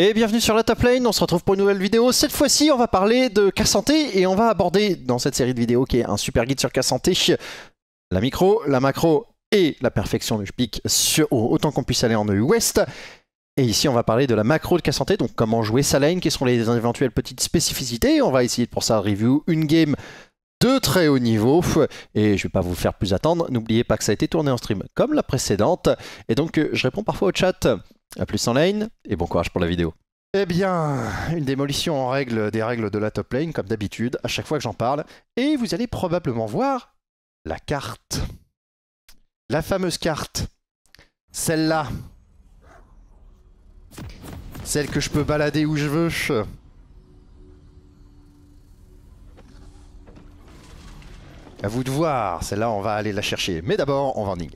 Et bienvenue sur la top on se retrouve pour une nouvelle vidéo. Cette fois-ci, on va parler de cas santé et on va aborder dans cette série de vidéos qui est un super guide sur cas santé la micro, la macro et la perfection du pic sur autant qu'on puisse aller en EU Ouest. Et ici, on va parler de la macro de cas santé, donc comment jouer sa lane, quelles sont les éventuelles petites spécificités. On va essayer pour ça review une game de très haut niveau. Et je vais pas vous faire plus attendre. N'oubliez pas que ça a été tourné en stream comme la précédente. Et donc, euh, je réponds parfois au chat. A plus en lane et bon courage pour la vidéo. Eh bien, une démolition en règle des règles de la top lane, comme d'habitude, à chaque fois que j'en parle. Et vous allez probablement voir la carte. La fameuse carte. Celle-là. Celle que je peux balader où je veux. À vous de voir, celle-là on va aller la chercher. Mais d'abord, on va en in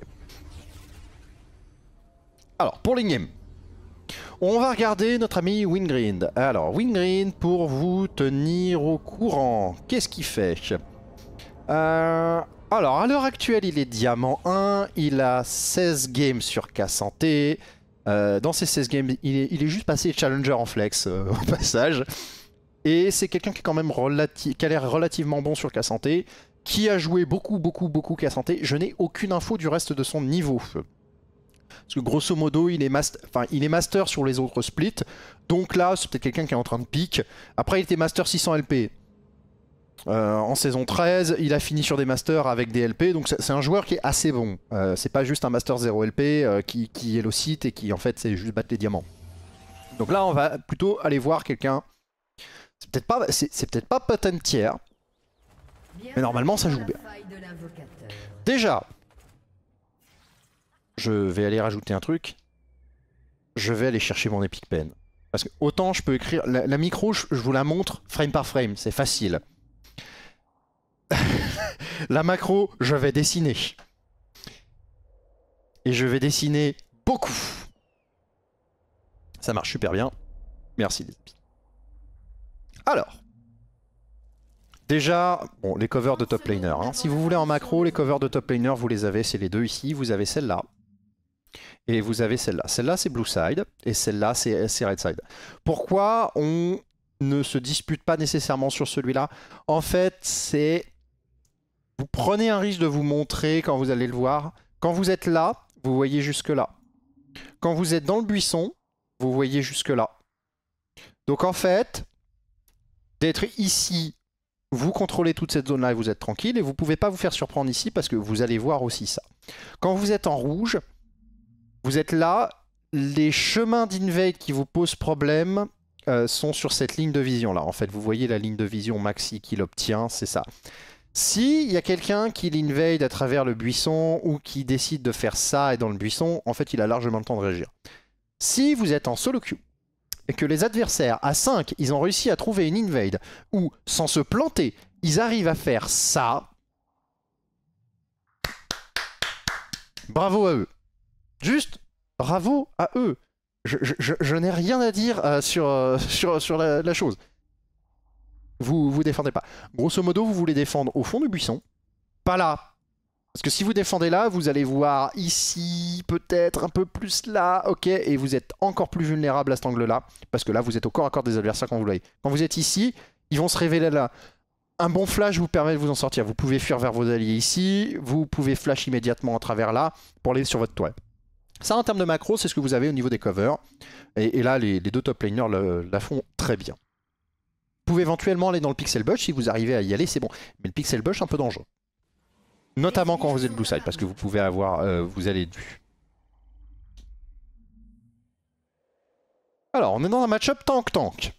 Alors, pour l'ingame. On va regarder notre ami Wingreen. Alors, Wingreen, pour vous tenir au courant, qu'est-ce qu'il fait euh, Alors, à l'heure actuelle, il est diamant 1, il a 16 games sur K santé. Euh, dans ces 16 games, il est, juste passé challenger en flex, euh, au passage. Et c'est quelqu'un qui quand même qui a l'air relativement bon sur K santé, qui a joué beaucoup, beaucoup, beaucoup K santé. Je n'ai aucune info du reste de son niveau. Parce que grosso modo, il est, master, enfin, il est master sur les autres splits. Donc là, c'est peut-être quelqu'un qui est en train de pique. Après, il était master 600 LP. Euh, en saison 13, il a fini sur des masters avec des LP, donc c'est un joueur qui est assez bon. Euh, c'est pas juste un master 0 LP euh, qui, qui est le site et qui en fait c'est juste battre les diamants. Donc là on va plutôt aller voir quelqu'un. C'est peut-être pas, c'est peut-être pas mais normalement ça joue bien. Déjà, je vais aller rajouter un truc, je vais aller chercher mon Epic Pen. Parce que autant je peux écrire. La, micro, je, vous la montre frame par frame, c'est facile. la macro, je vais dessiner. Et je vais dessiner beaucoup. Ça marche super bien. Merci Alors. Déjà, bon, les covers de top laner. Hein. Si vous voulez en macro, les covers de top laner, vous les avez. C'est les deux ici. Vous avez celle-là. Et vous avez celle-là. Celle-là, c'est Blue Side, et celle-là, c'est Red Side. Pourquoi on ne se dispute pas nécessairement sur celui-là En fait, c'est... Vous prenez un risque de vous montrer quand vous allez le voir. Quand vous êtes là, vous voyez jusque-là. Quand vous êtes dans le buisson, vous voyez jusque-là. Donc en fait, d'être ici, vous contrôlez toute cette zone-là et vous êtes tranquille. Et vous ne pouvez pas vous faire surprendre ici parce que vous allez voir aussi ça. Quand vous êtes en rouge, vous êtes là, les chemins d'invade qui vous posent problème euh, sont sur cette ligne de vision là. En fait, vous voyez la ligne de vision maxi qu'il obtient, c'est ça. Si il y a quelqu'un qui l'invade à travers le buisson ou qui décide de faire ça et dans le buisson, en fait, il a largement le temps de réagir. Si vous êtes en solo queue et que les adversaires à 5, ils ont réussi à trouver une invade ou sans se planter, ils arrivent à faire ça, bravo à eux. Juste, bravo à eux. Je, n'ai rien à dire euh, euh, sur, sur, sur la, chose. Vous vous défendez pas. Grosso modo, vous voulez défendre au fond du buisson, pas là. Parce que si vous défendez là, vous allez voir ici, peut-être un peu plus là, ok, et vous êtes encore plus vulnérable à cet angle-là, parce que là, vous êtes au corps à corps des adversaires quand vous l'avez. Quand vous êtes ici, ils vont se révéler là. Un bon flash vous permet de vous en sortir. Vous pouvez fuir vers vos alliés ici, vous pouvez flash immédiatement à travers là pour aller sur votre toit. Ça, en termes de macro, c'est ce que vous avez au niveau des covers. Et, là, les, deux top laners la font très bien. Vous pouvez éventuellement aller dans le pixel bush, si vous arrivez à y aller, c'est bon. Mais le pixel bush, un peu dangereux. Notamment quand vous êtes blue side, parce que vous pouvez avoir... Euh, vous allez du... Alors, on est dans un match-up tank-tank.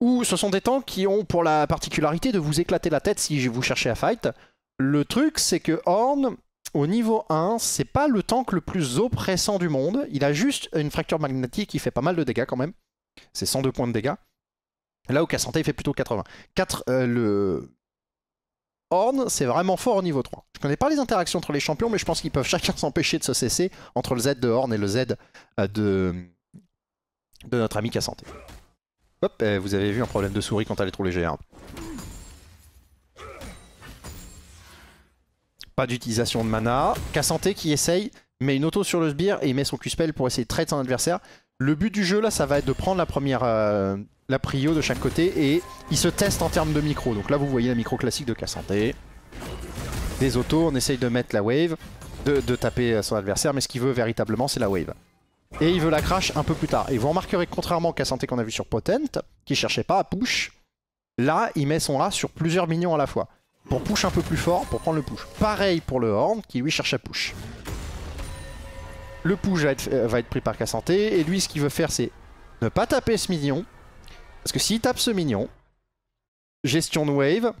Où ce sont des tanks qui ont pour la particularité de vous éclater la tête si vous cherchez à fight. Le truc, c'est que Horn, au niveau 1, c'est pas le tank le plus oppressant du monde. Il a juste une fracture magnétique qui fait pas mal de dégâts quand même. C'est 102 points de dégâts. Là où santé, il fait plutôt 80. Euh, le Horn, c'est vraiment fort au niveau 3. Je connais pas les interactions entre les champions, mais je pense qu'ils peuvent chacun s'empêcher de se cesser entre le Z de Horn et le Z euh, de, de notre ami Cassanté. Hop, eh, vous avez vu un problème de souris quand elle est trop légère. Pas d'utilisation de mana. Cassanté qui essaye, met une auto sur le sbire et il met son Q-Spell pour essayer de traiter son adversaire. Le but du jeu là, ça va être de prendre la première euh, la prio de chaque côté et il se teste en termes de micro. Donc là, vous voyez la micro classique de Cassanté. Des autos, on essaye de mettre la wave, de, taper son adversaire, mais ce qu'il veut véritablement, c'est la wave. Et il veut la crash un peu plus tard. Et vous remarquerez que contrairement au Cassanté qu'on a vu sur Potent, qui cherchait pas à push, là, il met son rat sur plusieurs minions à la fois pour push un peu plus fort, pour prendre le push. Pareil pour le Horn qui lui cherche à push. Le push va être, euh, pris par Cassanté et lui ce qu'il veut faire c'est ne pas taper ce minion. Parce que s'il tape ce minion, gestion de wave.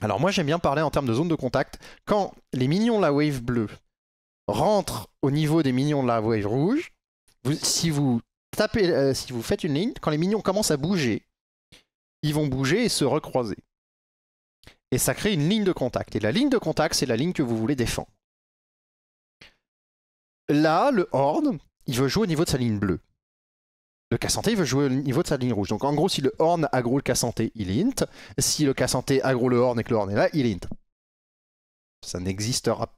Alors moi j'aime bien parler en termes de zone de contact. Quand les minions de la wave bleue rentrent au niveau des minions de la wave rouge, si, vous tapez, euh, si vous faites une ligne, quand les minions commencent à bouger, ils vont bouger et se recroiser et ça crée une ligne de contact. Et la ligne de contact, c'est la ligne que vous voulez défendre. Là, le Horn, il veut jouer au niveau de sa ligne bleue. Le Cassanté, il veut jouer au niveau de sa ligne rouge. Donc en gros, si le Horn aggro le Cassanté, il int. Si le Cassanté aggro le Horn et que le Horn est là, il int. Ça n'existera pas.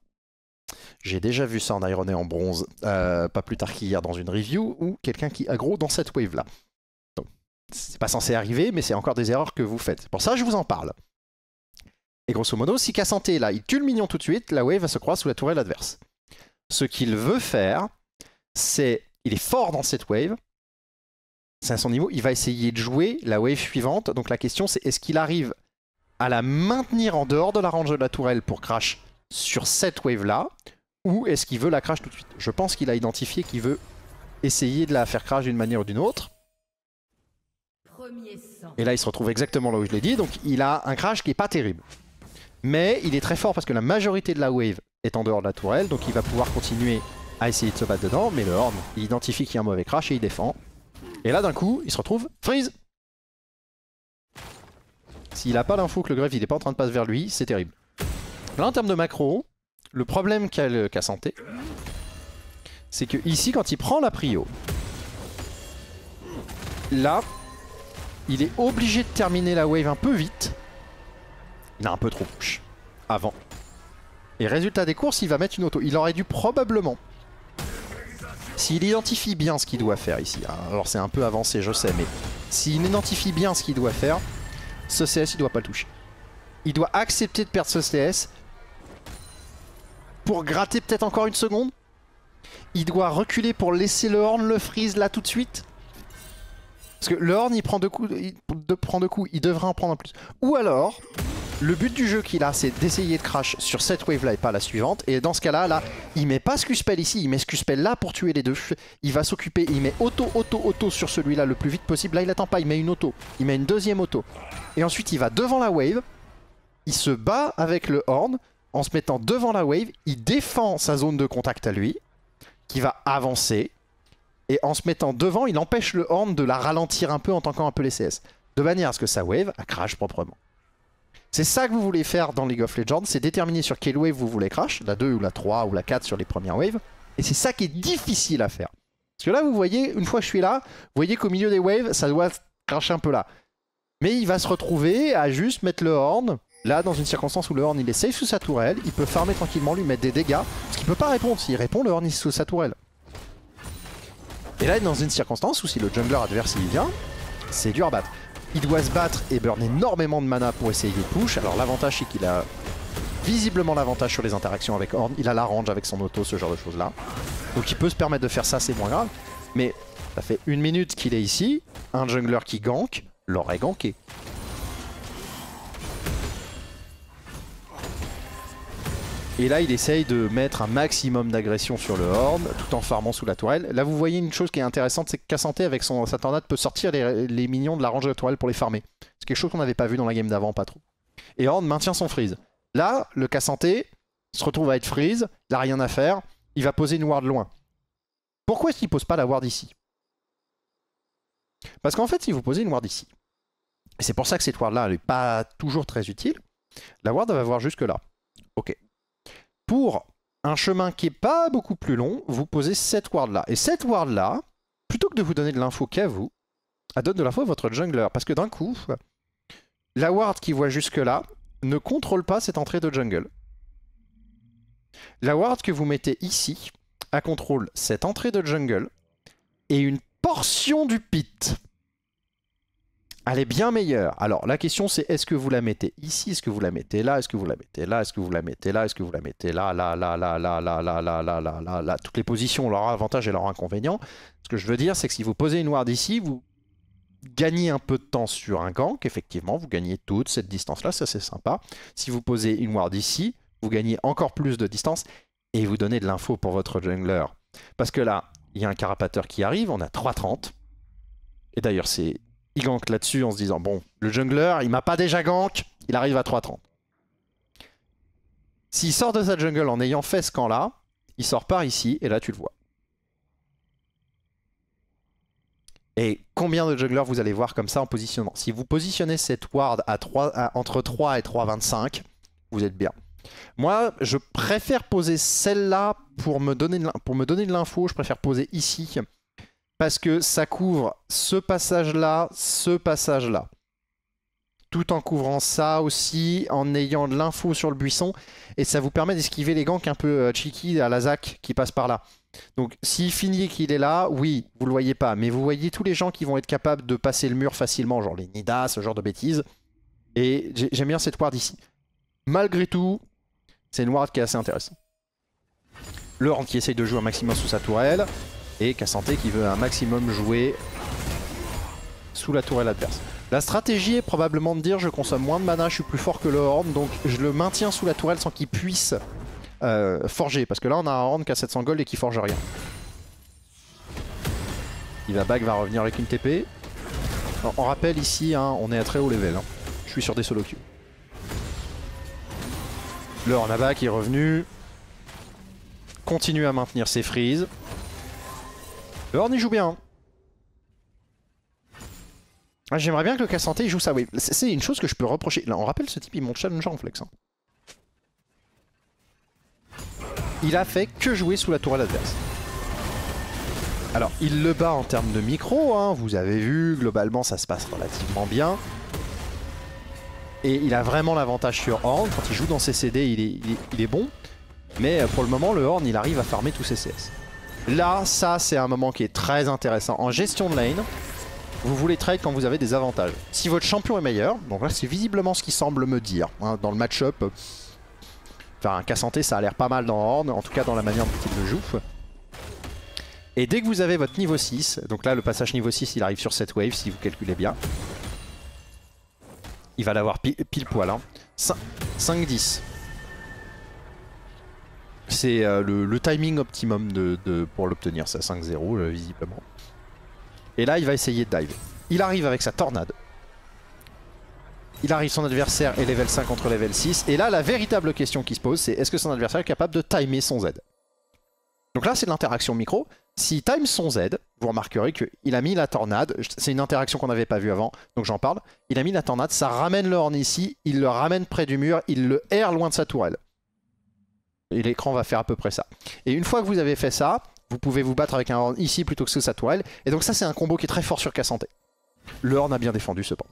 J'ai déjà vu ça en Iron en bronze, euh, pas plus tard qu'hier dans une review, ou quelqu'un qui aggro dans cette wave-là. c'est pas censé arriver, mais c'est encore des erreurs que vous faites. Pour ça, je vous en parle. Et grosso modo, si santé, là, il tue le minion tout de suite, la wave va se croiser sous la tourelle adverse. Ce qu'il veut faire, c'est... Il est fort dans cette wave. C'est à son niveau. Il va essayer de jouer la wave suivante. Donc la question, c'est est-ce qu'il arrive à la maintenir en dehors de la range de la tourelle pour crash sur cette wave-là Ou est-ce qu'il veut la crash tout de suite Je pense qu'il a identifié qu'il veut essayer de la faire crash d'une manière ou d'une autre. Et là, il se retrouve exactement là où je l'ai dit. Donc il a un crash qui n'est pas terrible. Mais il est très fort parce que la majorité de la wave est en dehors de la tourelle, donc il va pouvoir continuer à essayer de se battre dedans, mais le Horn, il identifie qu'il y a un mauvais crash et il défend. Et là d'un coup, il se retrouve freeze S'il n'a pas l'info que le greffe il n'est pas en train de passer vers lui, c'est terrible. Là en termes de macro, le problème qu'a Santé, c'est que ici quand il prend la prio, là, il est obligé de terminer la wave un peu vite il a un peu trop. push. Avant. Et résultat des courses, il va mettre une auto. Il aurait dû probablement... S'il identifie bien ce qu'il doit faire ici, hein. alors c'est un peu avancé, je sais, mais s'il identifie bien ce qu'il doit faire, ce CS, il doit pas le toucher. Il doit accepter de perdre ce CS pour gratter peut-être encore une seconde. Il doit reculer pour laisser le Horn le freeze là tout de suite. Parce que le Horn, il prend deux coups, il prend deux coups, il devrait en prendre un plus. Ou alors, le but du jeu qu'il a, c'est d'essayer de crash sur cette wave-là et pas la suivante. Et dans ce cas-là, là, il met pas Q-Spell ici, il met Q-Spell là pour tuer les deux. Il va s'occuper, il met auto, auto, auto sur celui-là le plus vite possible. Là, il attend pas, il met une auto, il met une deuxième auto. Et ensuite, il va devant la wave, il se bat avec le horn en se mettant devant la wave, il défend sa zone de contact à lui, qui va avancer, et en se mettant devant, il empêche le horn de la ralentir un peu en tankant un peu les CS, de manière à ce que sa wave crash proprement. C'est ça que vous voulez faire dans League of Legends, c'est déterminer sur quelle wave vous voulez crash, la 2 ou la 3 ou la 4 sur les premières waves. Et c'est ça qui est difficile à faire. Parce que là, vous voyez, une fois que je suis là, vous voyez qu'au milieu des waves, ça doit cracher un peu là. Mais il va se retrouver à juste mettre le horn, là, dans une circonstance où le horn il est safe sous sa tourelle, il peut farmer tranquillement, lui mettre des dégâts, parce qu'il peut pas répondre. S'il répond, le horn il est sous sa tourelle. Et là, dans une circonstance où si le jungler adverse il vient, c'est dur à battre. Il doit se battre et burn énormément de mana pour essayer de push. Alors l'avantage c'est qu'il a visiblement l'avantage sur les interactions avec Orne. Il a la range avec son auto, ce genre de choses là. Donc il peut se permettre de faire ça, c'est moins grave. Mais ça fait une minute qu'il est ici. Un jungler qui gank l'aurait ganké. Et là, il essaye de mettre un maximum d'agression sur le horn, tout en farmant sous la tourelle. Là, vous voyez une chose qui est intéressante, c'est que Cassanté, avec son, sa tornade, peut sortir les, les minions de la range de la tourelle pour les farmer. C'est quelque chose qu'on n'avait pas vu dans la game d'avant, pas trop. Et Horn maintient son freeze. Là, le Cassanté se retrouve à être freeze, il n'a rien à faire, il va poser une ward loin. Pourquoi est-ce qu'il ne pose pas la ward ici Parce qu'en fait, si vous posez une ward ici, et c'est pour ça que cette ward-là, n'est pas toujours très utile, la ward, va voir jusque-là. Ok, pour un chemin qui n'est pas beaucoup plus long, vous posez cette ward là. Et cette ward là, plutôt que de vous donner de l'info qu'à vous, elle donne de l'info à votre jungler. Parce que d'un coup, la ward qui voit jusque là ne contrôle pas cette entrée de jungle. La ward que vous mettez ici, elle contrôle cette entrée de jungle et une portion du pit elle est bien meilleure. Alors la question c'est est-ce que vous la mettez ici, est-ce que vous la mettez là, est-ce que vous la mettez là, est-ce que vous la mettez là, est-ce que vous la mettez là, là, là, là, là, là, là, là, là, là, là, là, toutes les positions ont leur avantage et leur inconvénients. Ce que je veux dire c'est que si vous posez une ward ici, vous gagnez un peu de temps sur un gank, effectivement vous gagnez toute cette distance là, ça c'est sympa. Si vous posez une ward ici, vous gagnez encore plus de distance et vous donnez de l'info pour votre jungler. Parce que là, il y a un carapateur qui arrive, on a 3.30. Et d'ailleurs, c'est il gank là-dessus en se disant bon, le jungler, il m'a pas déjà gank, il arrive à 3.30. S'il sort de sa jungle en ayant fait ce camp-là, il sort par ici et là tu le vois. Et combien de jungleurs vous allez voir comme ça en positionnant Si vous positionnez cette ward à 3, entre 3 et 3,25, vous êtes bien. Moi, je préfère poser celle-là pour me donner de l'info. Je préfère poser ici parce que ça couvre ce passage-là, ce passage-là. Tout en couvrant ça aussi, en ayant de l'info sur le buisson, et ça vous permet d'esquiver les ganks un peu euh, cheeky à la ZAC qui passe par là. Donc s'il finit qu'il est là, oui, vous le voyez pas, mais vous voyez tous les gens qui vont être capables de passer le mur facilement, genre les Nidas, ce genre de bêtises. Et j'aime bien cette ward ici. Malgré tout, c'est une ward qui est assez intéressante. Le qui essaye de jouer un maximum sous sa tourelle et santé qui veut un maximum jouer sous la tourelle adverse. La stratégie est probablement de dire je consomme moins de mana, je suis plus fort que le Horn, donc je le maintiens sous la tourelle sans qu'il puisse euh, forger. Parce que là on a un Horn qui a 700 gold et qui forge rien. Il va back, va revenir avec une TP. on rappelle ici, hein, on est à très haut level. Hein. Je suis sur des solo queue. Le Horn back est revenu. Continue à maintenir ses freezes. Le Horn, il joue bien. Ah, j'aimerais bien que le il joue ça, oui. C'est une chose que je peux reprocher. Là, on rappelle ce type, il monte challenge en flex. Hein. Il a fait que jouer sous la tourelle adverse. Alors, il le bat en termes de micro, hein. vous avez vu, globalement ça se passe relativement bien. Et il a vraiment l'avantage sur Horn, quand il joue dans ses CD, il est, il est bon. Mais euh, pour le moment, le Horn, il arrive à farmer tous ses CS. Là, ça, c'est un moment qui est très intéressant. En gestion de lane, vous voulez trade quand vous avez des avantages. Si votre champion est meilleur, donc là, c'est visiblement ce qu'il semble me dire. Hein, dans le match-up, enfin, Cassanté, ça a l'air pas mal dans Horn, en tout cas dans la manière dont il le joue. Et dès que vous avez votre niveau 6, donc là, le passage niveau 6, il arrive sur cette wave, si vous calculez bien. Il va l'avoir pile, pile poil. Hein. 5-10. C'est euh, le, timing optimum pour l'obtenir, ça 5-0 euh, visiblement. Et là il va essayer de dive. Il arrive avec sa tornade. Il arrive son adversaire est level 5 contre level 6. Et là la véritable question qui se pose c'est est-ce que son adversaire est capable de timer son Z Donc là c'est de l'interaction micro. S'il time son Z, vous remarquerez qu'il a mis la tornade, c'est une interaction qu'on n'avait pas vue avant, donc j'en parle. Il a mis la tornade, ça ramène le horn ici, il le ramène près du mur, il le erre loin de sa tourelle et l'écran va faire à peu près ça. Et une fois que vous avez fait ça, vous pouvez vous battre avec un horn ici plutôt que sous sa toile. Et donc ça, c'est un combo qui est très fort sur K-Santé. Le horn a bien défendu cependant.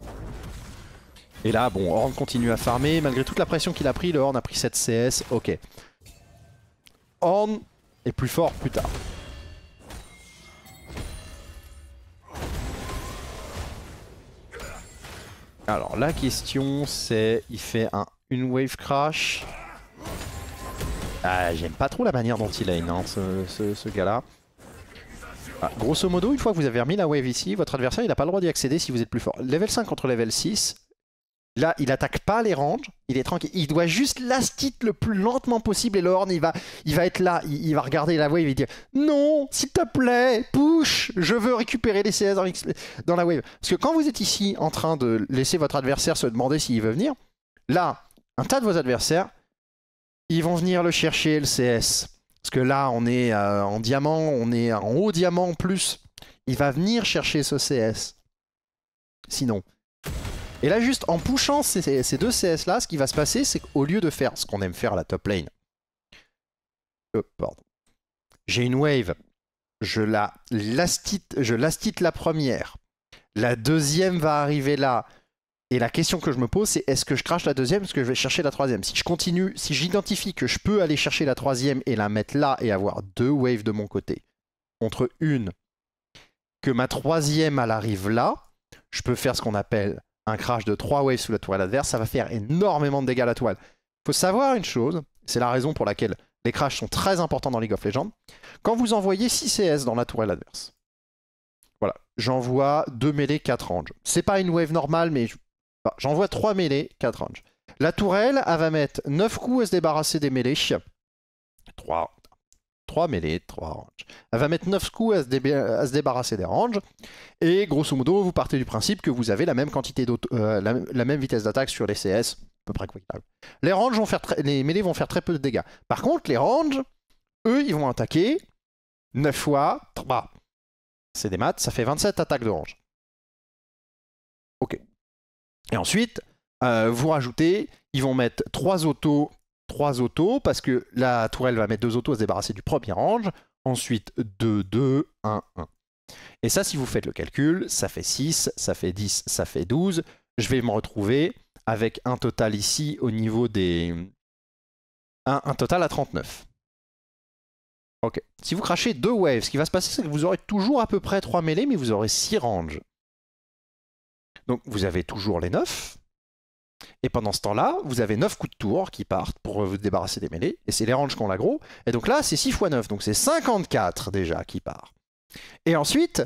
Et là, bon, Horn continue à farmer. Malgré toute la pression qu'il a pris, le Horn a pris 7 CS. Ok. Horn est plus fort plus tard. Alors, la question, c'est... Il fait un une wave crash. Ah, J'aime pas trop la manière dont il a une hein, ce, ce, gars-là. Ah, grosso modo, une fois que vous avez remis la wave ici, votre adversaire, il n'a pas le droit d'y accéder si vous êtes plus fort. Level 5 contre level 6, Là, il attaque pas les ranges, il est tranquille. Il doit juste hit le plus lentement possible et l'orne il va, il va être là, il, va regarder la wave, et dire Non, s'il te plaît, push, je veux récupérer les CS dans, dans, la wave. Parce que quand vous êtes ici en train de laisser votre adversaire se demander s'il veut venir, là, un tas de vos adversaires ils vont venir le chercher, le CS. Parce que là, on est euh, en diamant, on est en haut diamant en plus. Il va venir chercher ce CS. Sinon. Et là, juste en pushant ces, deux CS-là, ce qui va se passer, c'est qu'au lieu de faire ce qu'on aime faire la top lane, euh, j'ai une wave, je la lastite, je lastite la première, la deuxième va arriver là, et la question que je me pose, c'est est-ce que je crache la deuxième parce ce que je vais chercher la troisième Si je continue, si j'identifie que je peux aller chercher la troisième et la mettre là et avoir deux waves de mon côté, entre une, que ma troisième, elle arrive là, je peux faire ce qu'on appelle un crash de trois waves sous la toile adverse. Ça va faire énormément de dégâts à la toile. faut savoir une chose, c'est la raison pour laquelle les crashs sont très importants dans League of Legends. Quand vous envoyez 6 CS dans la tourelle adverse, voilà, j'envoie 2 mêlées, 4 ranges. C'est pas une wave normale, mais J'envoie 3 mêlées, 4 range. La tourelle, elle va mettre 9 coups à se débarrasser des mêlées. 3, 3 mêlées, 3 ranges. Elle va mettre 9 coups à se, débarrasser des ranges. Et grosso modo, vous partez du principe que vous avez la même quantité euh, la, même vitesse d'attaque sur les CS. À peu près quoi. Les ranges vont faire très... les mêlées vont faire très peu de dégâts. Par contre, les ranges, eux, ils vont attaquer 9 fois 3. C'est des maths, ça fait 27 attaques de range. Ok. Et ensuite, euh, vous rajoutez, ils vont mettre 3 autos, 3 autos, parce que la tourelle va mettre 2 autos à se débarrasser du premier range, ensuite 2, 2, 1, 1. Et ça, si vous faites le calcul, ça fait 6, ça fait 10, ça fait 12. Je vais me retrouver avec un total ici au niveau des... Un, total à 39. Ok. Si vous crachez 2 waves, ce qui va se passer, c'est que vous aurez toujours à peu près 3 mêlées, mais vous aurez 6 ranges. Donc vous avez toujours les 9. Et pendant ce temps-là, vous avez 9 coups de tour qui partent pour vous débarrasser des mêlées. Et c'est les ranges qui ont l'aggro. Et donc là, c'est 6 x 9. Donc c'est 54 déjà qui part. Et ensuite,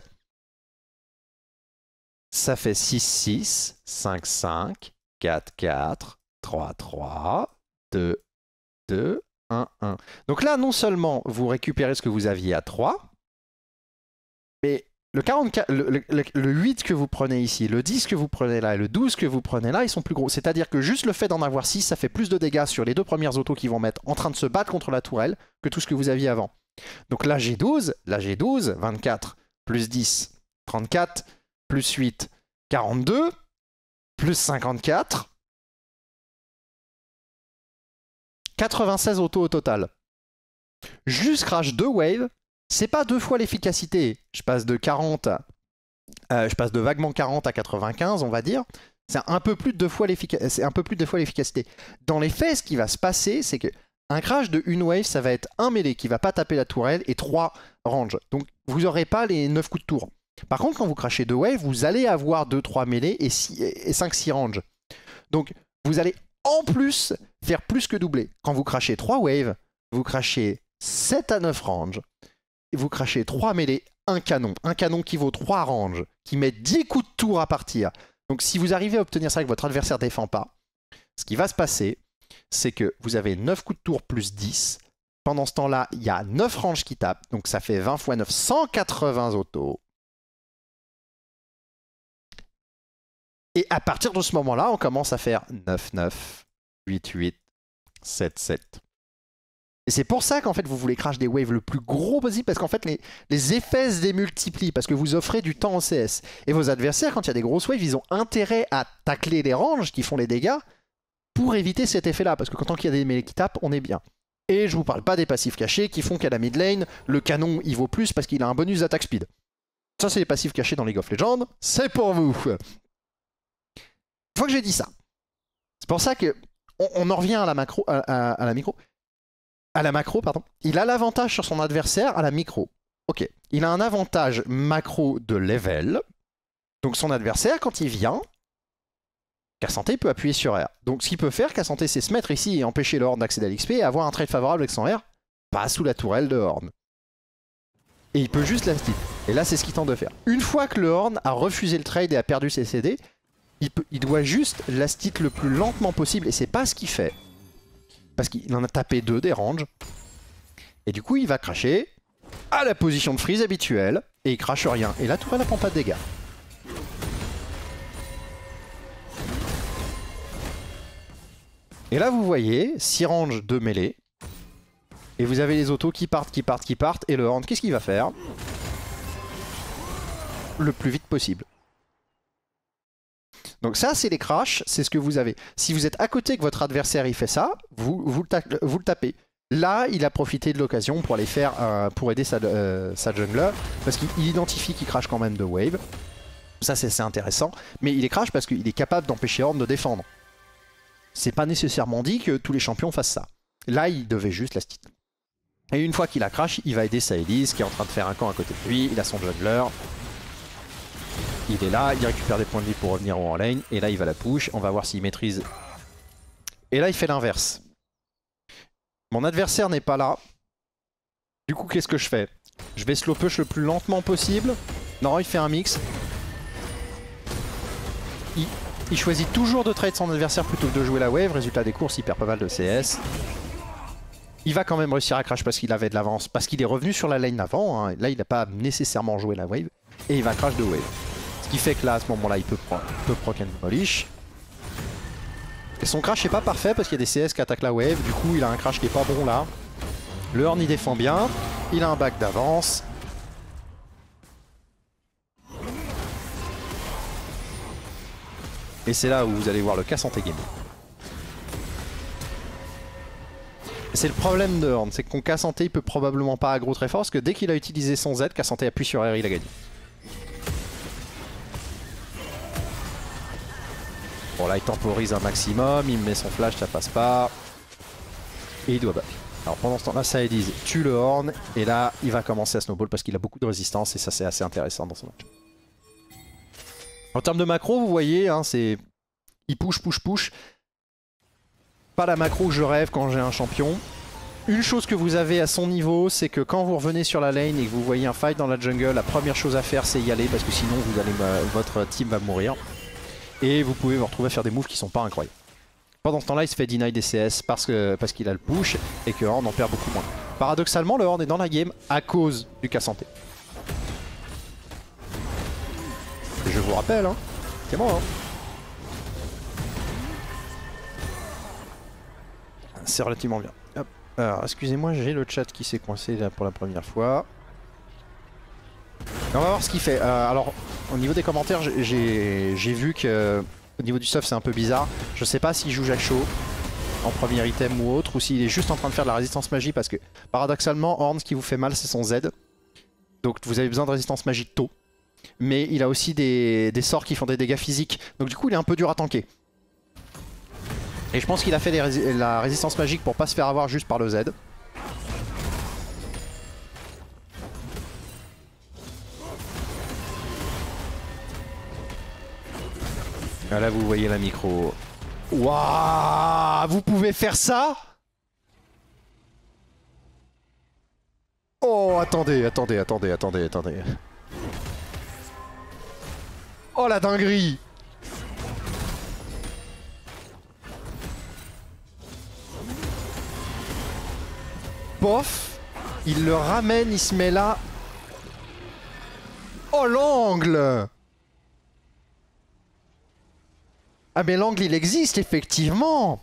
ça fait 6, 6, 5, 5, 4, 4, 3, 3, 2, 2, 1, 1. Donc là, non seulement vous récupérez ce que vous aviez à 3, mais le, 8 que vous prenez ici, le 10 que vous prenez là et le 12 que vous prenez là, ils sont plus gros. C'est-à-dire que juste le fait d'en avoir 6, ça fait plus de dégâts sur les deux premières autos qui vont mettre en train de se battre contre la tourelle que tout ce que vous aviez avant. Donc là j'ai 12, là j'ai 12, 24, plus 10, 34, plus 8, 42, plus 54, 96 autos au total. Juste crash 2 waves c'est pas deux fois l'efficacité. Je passe de 40, euh, je passe de vaguement 40 à 95, on va dire. C'est un peu plus de deux fois l'efficacité. Dans les faits, ce qui va se passer, c'est que un crash de une wave, ça va être un mêlé qui va pas taper la tourelle et trois range. Donc vous aurez pas les 9 coups de tour. Par contre, quand vous crachez deux waves, vous allez avoir deux, trois mêlés et, cinq, et 5-6 range. Donc vous allez en plus faire plus que doubler. Quand vous crachez trois waves, vous crachez 7 à 9 range, vous crachez 3 mêlées, un canon, un canon qui vaut 3 ranges, qui met 10 coups de tour à partir. Donc si vous arrivez à obtenir ça et que votre adversaire ne défend pas, ce qui va se passer, c'est que vous avez 9 coups de tour plus 10. Pendant ce temps-là, il y a 9 ranges qui tapent, donc ça fait 20 x 9, 180 autos. Et à partir de ce moment-là, on commence à faire 9, 9, 8, 8, 7, 7. Et c'est pour ça qu'en fait vous voulez crash des waves le plus gros possible parce qu'en fait les, effets se démultiplient parce que vous offrez du temps en CS. Et vos adversaires, quand il y a des grosses waves, ils ont intérêt à tacler les ranges qui font les dégâts pour éviter cet effet-là. Parce que quand tant qu'il y a des mêlées qui tapent, on est bien. Et je vous parle pas des passifs cachés qui font qu'à la mid lane, le canon il vaut plus parce qu'il a un bonus d'attaque speed. Ça c'est les passifs cachés dans League of Legends, c'est pour vous. Une fois que j'ai dit ça, c'est pour ça que on, en revient à la macro, à la micro à la macro, pardon, il a l'avantage sur son adversaire à la micro. Ok, il a un avantage macro de level. Donc son adversaire, quand il vient, Cassanté peut appuyer sur R. Donc ce qu'il peut faire, Cassanté, c'est se mettre ici et empêcher le Horn d'accéder à l'XP et avoir un trade favorable avec son R, pas sous la tourelle de Horn. Et il peut juste la Et là, c'est ce qu'il tente de faire. Une fois que le Horn a refusé le trade et a perdu ses CD, il, peut, doit juste la le plus lentement possible et c'est pas ce qu'il fait parce qu'il en a tapé deux des ranges. Et du coup, il va cracher à la position de freeze habituelle, et il crache rien. Et la tourelle ne prend pas de dégâts. Et là, vous voyez, 6 ranges de mêlée. Et vous avez les autos qui partent, qui partent, qui partent. Et le hand, qu'est-ce qu'il va faire Le plus vite possible. Donc ça, c'est les crashs, c'est ce que vous avez. Si vous êtes à côté que votre adversaire il fait ça, vous, vous, le, tapez. Là, il a profité de l'occasion pour aller faire euh, pour aider euh, sa, jungler, parce qu'il identifie qu'il crache quand même de wave. Ça, c'est intéressant. Mais il est crash parce qu'il est capable d'empêcher Horn de défendre. C'est pas nécessairement dit que tous les champions fassent ça. Là, il devait juste la steal. Et une fois qu'il a crash, il va aider sa Elise qui est en train de faire un camp à côté de lui. Il a son jungler. Il est là, il récupère des points de vie pour revenir en lane. Et là, il va la push. On va voir s'il maîtrise. Et là, il fait l'inverse. Mon adversaire n'est pas là. Du coup, qu'est-ce que je fais Je vais slow push le plus lentement possible. Non, il fait un mix. Il, choisit toujours de trade son adversaire plutôt que de jouer la wave. Résultat des courses, il perd pas mal de CS. Il va quand même réussir à crash parce qu'il avait de l'avance, parce qu'il est revenu sur la lane avant. Hein. Là, il n'a pas nécessairement joué la wave. Et il va crash de wave qui fait que là, à ce moment-là, il peut, prendre, peut and Et son crash est pas parfait parce qu'il y a des CS qui attaquent la wave. Du coup, il a un crash qui est pas bon là. Le Horn, il défend bien. Il a un bac d'avance. Et c'est là où vous allez voir le cas santé game. C'est le problème de Horn, c'est qu'on cas Santé il peut probablement pas aggro très fort, parce que dès qu'il a utilisé son Z, cas Santé appuie sur R, il a gagné. Bon là il temporise un maximum, il met son flash, ça passe pas. Et il doit back. Alors pendant ce temps-là, dit, tue le Horn et là il va commencer à snowball parce qu'il a beaucoup de résistance et ça c'est assez intéressant dans ce match. En termes de macro, vous voyez, hein, c'est. Il push, push, push. Pas la macro que je rêve quand j'ai un champion. Une chose que vous avez à son niveau, c'est que quand vous revenez sur la lane et que vous voyez un fight dans la jungle, la première chose à faire c'est y aller parce que sinon votre team va mourir. Et vous pouvez vous retrouver à faire des moves qui sont pas incroyables. Pendant ce temps-là, il se fait deny des CS parce qu'il parce qu'il a le push et que Horn en perd beaucoup moins. Paradoxalement, le Horn est dans la game à cause du cas santé. Je vous rappelle, hein, c'est hein. C'est relativement bien. Alors, excusez-moi, j'ai le chat qui s'est coincé pour la première fois on va voir ce qu'il fait. Euh, alors, au niveau des commentaires, j'ai vu que euh, au niveau du stuff, c'est un peu bizarre. Je sais pas s'il joue Jacho en premier item ou autre, ou s'il est juste en train de faire de la résistance magie, parce que paradoxalement, Horn, ce qui vous fait mal, c'est son Z. Donc vous avez besoin de résistance magique tôt. Mais il a aussi des, sorts qui font des dégâts physiques. Donc du coup, il est un peu dur à tanker. Et je pense qu'il a fait la résistance magique pour pas se faire avoir juste par le Z. Ah là, vous voyez la micro. Waouh Vous pouvez faire ça Oh, attendez, attendez, attendez, attendez, attendez. Oh la dinguerie Pof Il le ramène, il se met là. Oh l'angle Ah mais l'angle il existe effectivement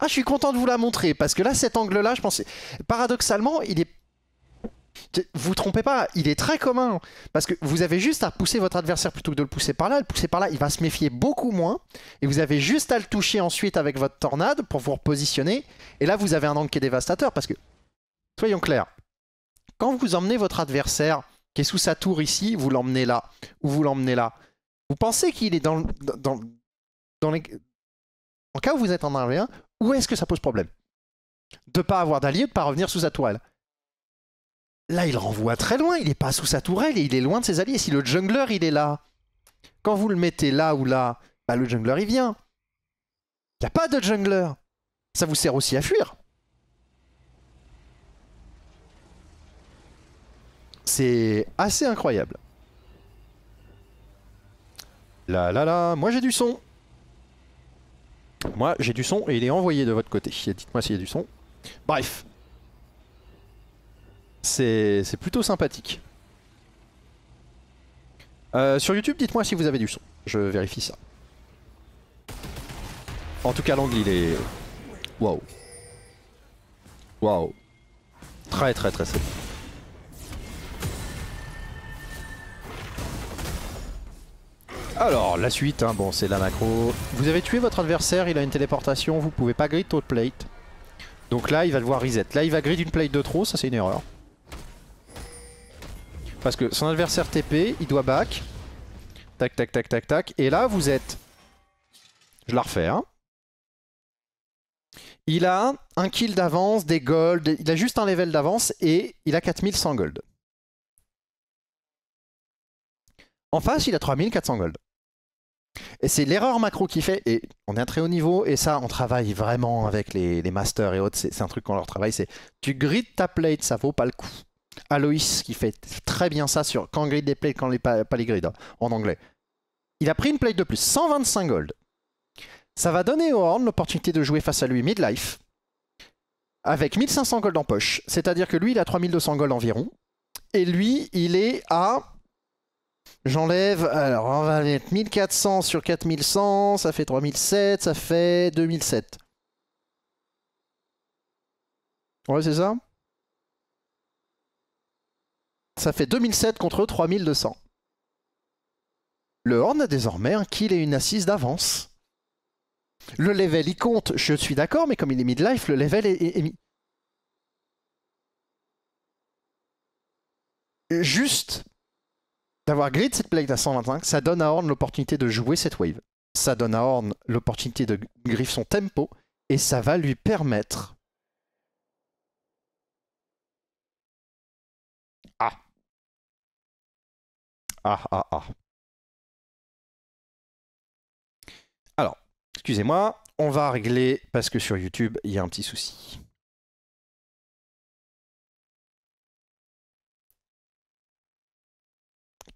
Ah je suis content de vous la montrer parce que là cet angle là je pensais... Paradoxalement il est... Vous trompez pas, il est très commun parce que vous avez juste à pousser votre adversaire plutôt que de le pousser par là, le pousser par là il va se méfier beaucoup moins et vous avez juste à le toucher ensuite avec votre tornade pour vous repositionner et là vous avez un angle qui est dévastateur parce que soyons clairs, quand vous emmenez votre adversaire qui est sous sa tour ici, vous l'emmenez là ou vous l'emmenez là vous pensez qu'il est dans, dans, dans les... En cas où vous êtes en arrière, où est-ce que ça pose problème De pas avoir d'allié, de pas revenir sous sa toile. Là, il renvoie très loin, il n'est pas sous sa tourelle et il est loin de ses alliés. Si le jungler, il est là, quand vous le mettez là ou là, bah, le jungler, il vient. Il n'y a pas de jungler. Ça vous sert aussi à fuir. C'est assez incroyable. Là, là, là, moi j'ai du son Moi j'ai du son et il est envoyé de votre côté. Dites-moi s'il y a du son. Bref. C'est plutôt sympathique. Euh, sur YouTube, dites-moi si vous avez du son. Je vérifie ça. En tout cas, l'angle, il est... Waouh. Waouh. Très, très, très, très Alors, la suite, hein. bon, c'est la macro. Vous avez tué votre adversaire, il a une téléportation, vous pouvez pas grid toute plate. Donc là, il va devoir reset. Là, il va grid une plate de trop, ça c'est une erreur. Parce que son adversaire TP, il doit back. Tac, tac, tac, tac, tac. Et là, vous êtes... Je la refais, hein. Il a un kill d'avance, des gold, il a juste un level d'avance et il a 4100 gold. En face, il a 3400 gold. Et c'est l'erreur macro qui fait, et on est à très haut niveau, et ça, on travaille vraiment avec les, les masters et autres, c'est un truc qu'on leur travaille, c'est tu grides ta plate, ça vaut pas le coup. Aloïs qui fait très bien ça sur quand grid des plates, quand les pas, les grid, hein, en anglais. Il a pris une plate de plus, 125 gold. Ça va donner au Horn l'opportunité de jouer face à lui mid life avec 1500 gold en poche, c'est-à-dire que lui, il a 3200 gold environ, et lui, il est à J'enlève, alors on va mettre 1400 sur 4100, ça fait 3007, ça fait 2007. Ouais, c'est ça Ça fait 2007 contre 3200. Le Horn a désormais un kill et une assise d'avance. Le level, il compte, je suis d'accord, mais comme il est mid-life, le level est, est, est... Juste d'avoir grid cette plaque à 125, ça donne à Horn l'opportunité de jouer cette wave. Ça donne à Horn l'opportunité de griffe son tempo et ça va lui permettre. Ah Ah ah ah Alors, excusez-moi, on va régler parce que sur YouTube, il y a un petit souci.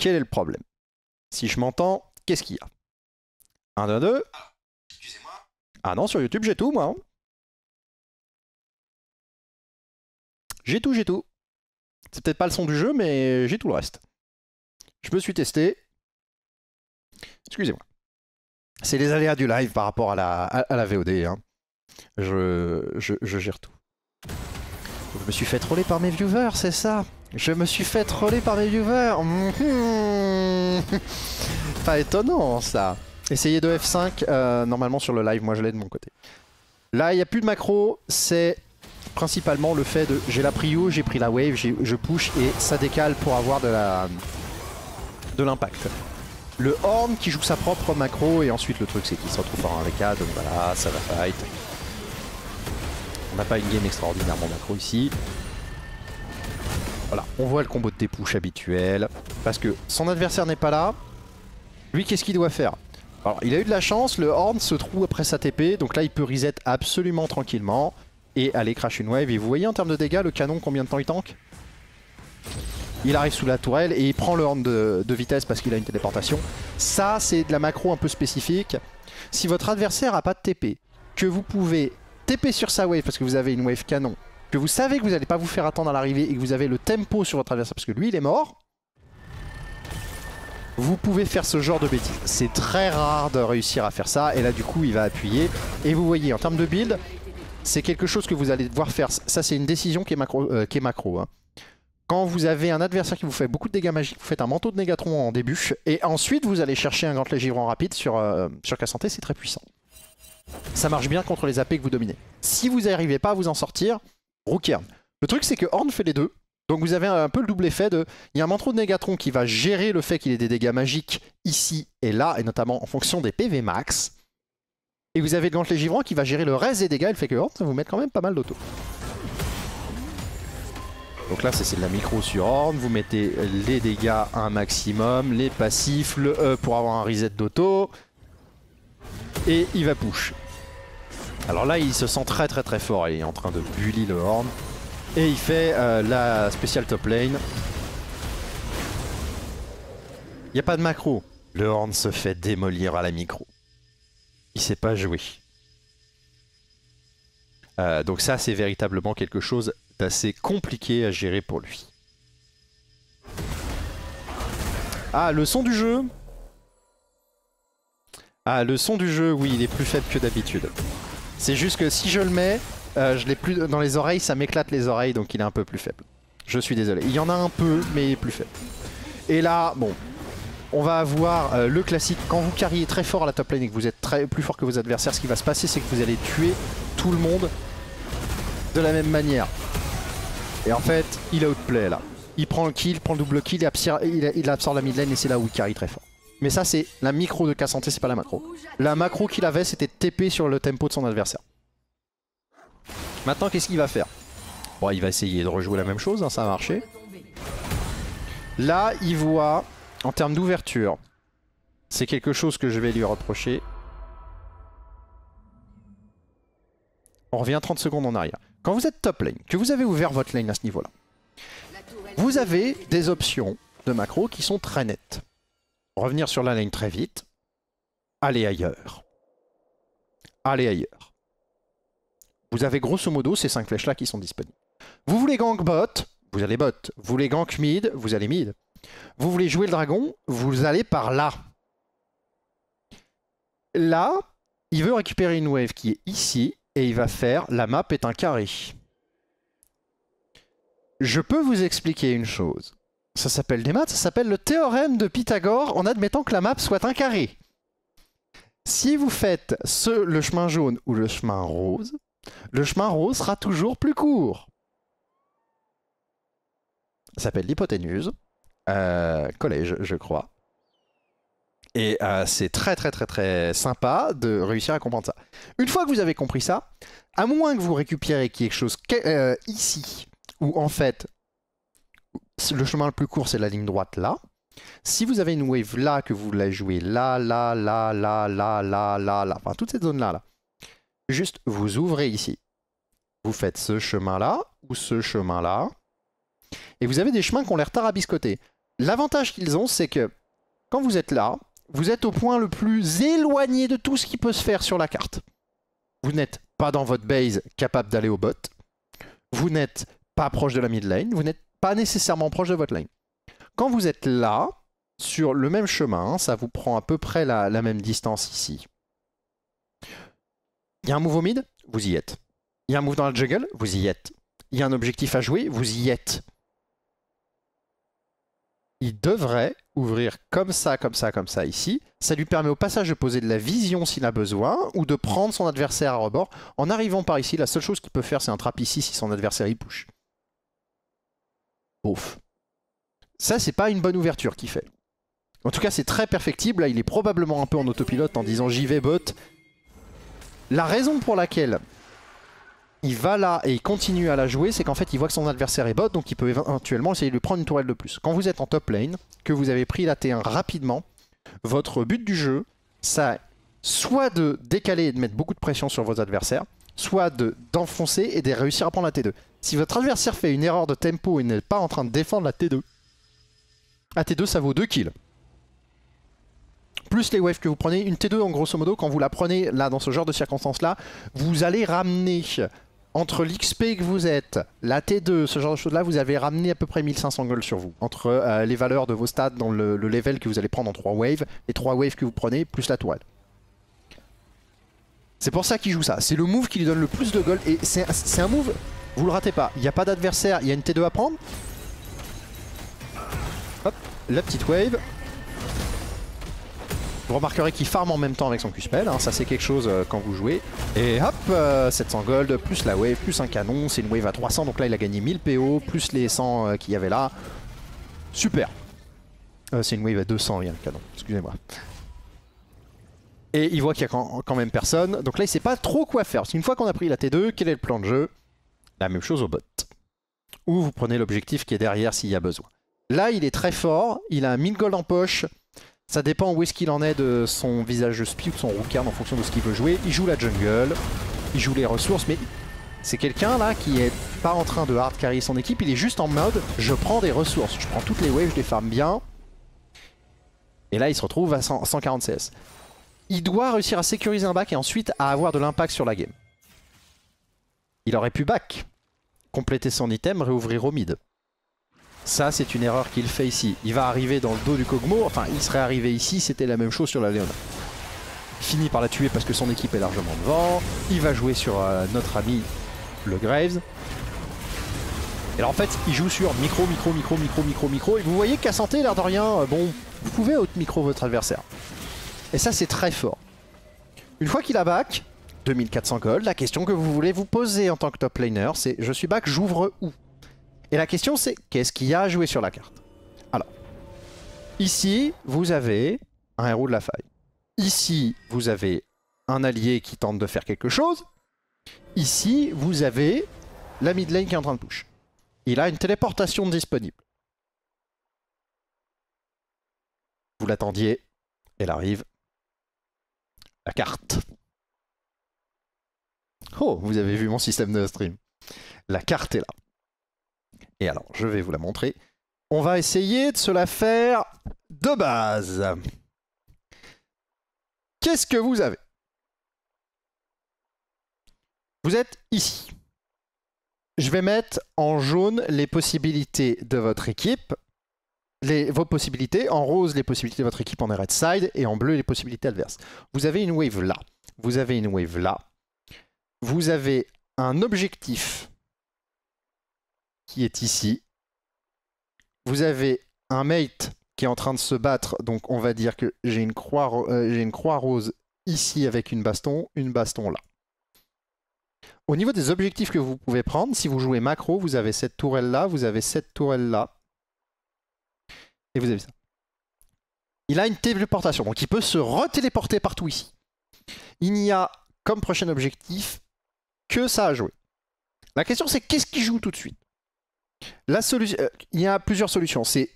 Quel est le problème Si je m'entends, qu'est-ce qu'il y a Un, 2, 2. Ah, ah non, sur YouTube, j'ai tout, moi. Hein. j'ai tout, j'ai tout. C'est peut-être pas le son du jeu, mais j'ai tout le reste. Je me suis testé. Excusez-moi. C'est les aléas du live par rapport à la, à, la VOD. Hein. Je, je, je gère tout. Je me suis fait troller par mes viewers, c'est ça je me suis fait troller par des viewers hmm, hmm. Pas étonnant ça Essayez de F5, euh, normalement sur le live, moi je l'ai de mon côté. Là, il n'y a plus de macro, c'est principalement le fait de j'ai la prio, j'ai pris la wave, je push et ça décale pour avoir de la de l'impact. Le Horn qui joue sa propre macro et ensuite le truc c'est qu'il se retrouve en 1 donc voilà, ça va fight. On n'a pas une game extraordinairement macro ici. Voilà, on voit le combo de dépouche habituel. Parce que son adversaire n'est pas là. Lui, qu'est-ce qu'il doit faire Alors, il a eu de la chance, le Horn se trouve après sa TP, donc là, il peut reset absolument tranquillement et aller crash une wave. Et vous voyez en termes de dégâts, le canon, combien de temps il tank il arrive sous la tourelle et il prend le horn de, de vitesse parce qu'il a une téléportation. Ça, c'est de la macro un peu spécifique. Si votre adversaire n'a pas de TP, que vous pouvez TP sur sa wave parce que vous avez une wave canon que vous savez que vous n'allez pas vous faire attendre à l'arrivée et que vous avez le tempo sur votre adversaire parce que lui il est mort, vous pouvez faire ce genre de bêtises. C'est très rare de réussir à faire ça et là du coup il va appuyer. Et vous voyez en termes de build, c'est quelque chose que vous allez devoir faire. Ça c'est une décision qui est macro. Euh, qui est macro hein. Quand vous avez un adversaire qui vous fait beaucoup de dégâts magiques, vous faites un manteau de Négatron en début et ensuite vous allez chercher un Grand légivrant rapide sur, euh, sur santé c'est très puissant. Ça marche bien contre les AP que vous dominez. Si vous n'arrivez pas à vous en sortir, Rookier. Le truc, c'est que Horn fait les deux. Donc vous avez un peu le double effet de... Il y a un mantra de Négatron qui va gérer le fait qu'il ait des dégâts magiques ici et là, et notamment en fonction des PV max. Et vous avez le gantelet givrant qui va gérer le reste des dégâts et le fait que Horn, ça vous met quand même pas mal d'auto. Donc là, c'est de la micro sur Horn. Vous mettez les dégâts un maximum, les passifs, le E pour avoir un reset d'auto. Et il va push. Alors là, il se sent très très très fort. Il est en train de bully le horn. Et il fait euh, la spéciale top lane. Il n'y a pas de macro. Le horn se fait démolir à la micro. Il sait pas jouer. Euh, donc ça, c'est véritablement quelque chose d'assez compliqué à gérer pour lui. Ah, le son du jeu Ah, le son du jeu, oui, il est plus faible que d'habitude. C'est juste que si je le mets, euh, je l'ai plus dans les oreilles, ça m'éclate les oreilles, donc il est un peu plus faible. Je suis désolé. Il y en a un peu, mais il est plus faible. Et là, bon, on va avoir euh, le classique. Quand vous carriez très fort à la top lane et que vous êtes très, plus fort que vos adversaires, ce qui va se passer, c'est que vous allez tuer tout le monde de la même manière. Et en fait, il outplay là. Il prend le kill, prend le double kill, il absorbe, il absorbe la mid lane et c'est là où il carry très fort. Mais ça, c'est la micro de k c'est pas la macro. La macro qu'il avait, c'était TP sur le tempo de son adversaire. Maintenant, qu'est-ce qu'il va faire Bon, il va essayer de rejouer la même chose, hein, ça a marché. Là, il voit, en termes d'ouverture, c'est quelque chose que je vais lui reprocher. On revient 30 secondes en arrière. Quand vous êtes top lane, que vous avez ouvert votre lane à ce niveau-là, vous avez des options de macro qui sont très nettes revenir sur la ligne très vite, aller ailleurs. Aller ailleurs. Vous avez grosso modo ces cinq flèches-là qui sont disponibles. Vous voulez gank bot, vous allez bot. Vous voulez gank mid, vous allez mid. Vous voulez jouer le dragon, vous allez par là. Là, il veut récupérer une wave qui est ici, et il va faire « la map est un carré ». Je peux vous expliquer une chose. Ça s'appelle des maths, ça s'appelle le théorème de Pythagore en admettant que la map soit un carré. Si vous faites ce, le chemin jaune ou le chemin rose, le chemin rose sera toujours plus court. Ça s'appelle l'hypoténuse, euh, collège je crois. Et euh, c'est très très très très sympa de réussir à comprendre ça. Une fois que vous avez compris ça, à moins que vous récupérez quelque chose euh, ici, ou en fait le chemin le plus court, c'est la ligne droite là. Si vous avez une wave là, que vous la jouez là, là, là, là, là, là, là, là, enfin toute cette zone-là, là, juste vous ouvrez ici. Vous faites ce chemin-là ou ce chemin-là. Et vous avez des chemins qui ont l'air tarabiscotés. L'avantage qu'ils ont, c'est que quand vous êtes là, vous êtes au point le plus éloigné de tout ce qui peut se faire sur la carte. Vous n'êtes pas dans votre base capable d'aller au bot. Vous n'êtes pas proche de la mid lane. Vous n'êtes pas nécessairement proche de votre line. Quand vous êtes là, sur le même chemin, ça vous prend à peu près la, même distance ici. Il y a un move au mid, vous y êtes. Il y a un move dans la jungle, vous y êtes. Il y a un objectif à jouer, vous y êtes. Il devrait ouvrir comme ça, comme ça, comme ça ici. Ça lui permet au passage de poser de la vision s'il a besoin ou de prendre son adversaire à rebord. En arrivant par ici, la seule chose qu'il peut faire, c'est un trap ici si son adversaire y push. Ouf. Ça, c'est pas une bonne ouverture qu'il fait. En tout cas, c'est très perfectible. Là, il est probablement un peu en autopilote en disant j'y vais, bot. La raison pour laquelle il va là et il continue à la jouer, c'est qu'en fait, il voit que son adversaire est bot, donc il peut éventuellement essayer de lui prendre une tourelle de plus. Quand vous êtes en top lane, que vous avez pris la T1 rapidement, votre but du jeu, ça soit de décaler et de mettre beaucoup de pression sur vos adversaires, soit d'enfoncer et de réussir à prendre la T2. Si votre adversaire fait une erreur de tempo et n'est pas en train de défendre la T2, la T2 ça vaut 2 kills. Plus les waves que vous prenez, une T2 en grosso modo, quand vous la prenez là dans ce genre de circonstances là, vous allez ramener entre l'XP que vous êtes, la T2, ce genre de choses là, vous avez ramené à peu près 1500 gold sur vous. Entre euh, les valeurs de vos stats dans le, le, level que vous allez prendre en 3 waves, les 3 waves que vous prenez, plus la toile. C'est pour ça qu'il joue ça. C'est le move qui lui donne le plus de gold. Et c'est un move, vous le ratez pas. Il n'y a pas d'adversaire, il y a une T2 à prendre. Hop, la petite wave. Vous remarquerez qu'il farme en même temps avec son Q-Spell, hein. ça c'est quelque chose euh, quand vous jouez. Et hop, 700 euh, gold, plus la wave, plus un canon, c'est une wave à 300, donc là il a gagné 1000 PO, plus les 100 euh, qu'il y avait là. Super C'est une wave à 200, rien le canon, excusez-moi. Et il voit qu'il y a quand même personne. Donc là, il sait pas trop quoi faire. Parce qu'une fois qu'on a pris la T2, quel est le plan de jeu La même chose au bot. Ou vous prenez l'objectif qui est derrière s'il y a besoin. Là, il est très fort. Il a 1000 gold en poche. Ça dépend où est-ce qu'il en est de son visage de spi ou de son rookern en fonction de ce qu'il veut jouer. Il joue la jungle. Il joue les ressources. Mais c'est quelqu'un là qui est pas en train de hard carry son équipe, il est juste en mode je prends des ressources, je prends toutes les waves, je les farme bien. Et là il se retrouve à 146. 140 CS il doit réussir à sécuriser un bac et ensuite à avoir de l'impact sur la game. Il aurait pu back, compléter son item, réouvrir au mid. Ça, c'est une erreur qu'il fait ici. Il va arriver dans le dos du Kogmo, enfin, il serait arrivé ici, c'était la même chose sur la Léona. Fini par la tuer parce que son équipe est largement devant. Il va jouer sur euh, notre ami le Graves. Et alors en fait, il joue sur micro, micro, micro, micro, micro, micro. Et vous voyez qu'à santé, l'air de rien, euh, bon, vous pouvez haute micro votre adversaire. Et ça, c'est très fort. Une fois qu'il a back, 2400 gold, la question que vous voulez vous poser en tant que top laner, c'est « Je suis back, j'ouvre où ?» Et la question, c'est « Qu'est-ce qu'il y a à jouer sur la carte ?» Alors, ici, vous avez un héros de la faille. Ici, vous avez un allié qui tente de faire quelque chose. Ici, vous avez la mid lane qui est en train de push. Il a une téléportation disponible. Vous l'attendiez, elle arrive, la carte. Oh, vous avez vu mon système de stream. La carte est là. Et alors, je vais vous la montrer. On va essayer de se la faire de base. Qu'est-ce que vous avez Vous êtes ici. Je vais mettre en jaune les possibilités de votre équipe vos possibilités. En rose, les possibilités de votre équipe en red side et en bleu, les possibilités adverses. Vous avez une wave là. Vous avez une wave là. Vous avez un objectif qui est ici. Vous avez un mate qui est en train de se battre. Donc on va dire que j'ai une, euh, j'ai une croix rose ici avec une baston, une baston là. Au niveau des objectifs que vous pouvez prendre, si vous jouez macro, vous avez cette tourelle là, vous avez cette tourelle là, et vous avez ça. Il a une téléportation, donc il peut se re-téléporter partout ici. Il n'y a comme prochain objectif que ça à jouer. La question c'est qu'est-ce qu'il joue tout de suite la euh, Il y a plusieurs solutions. C'est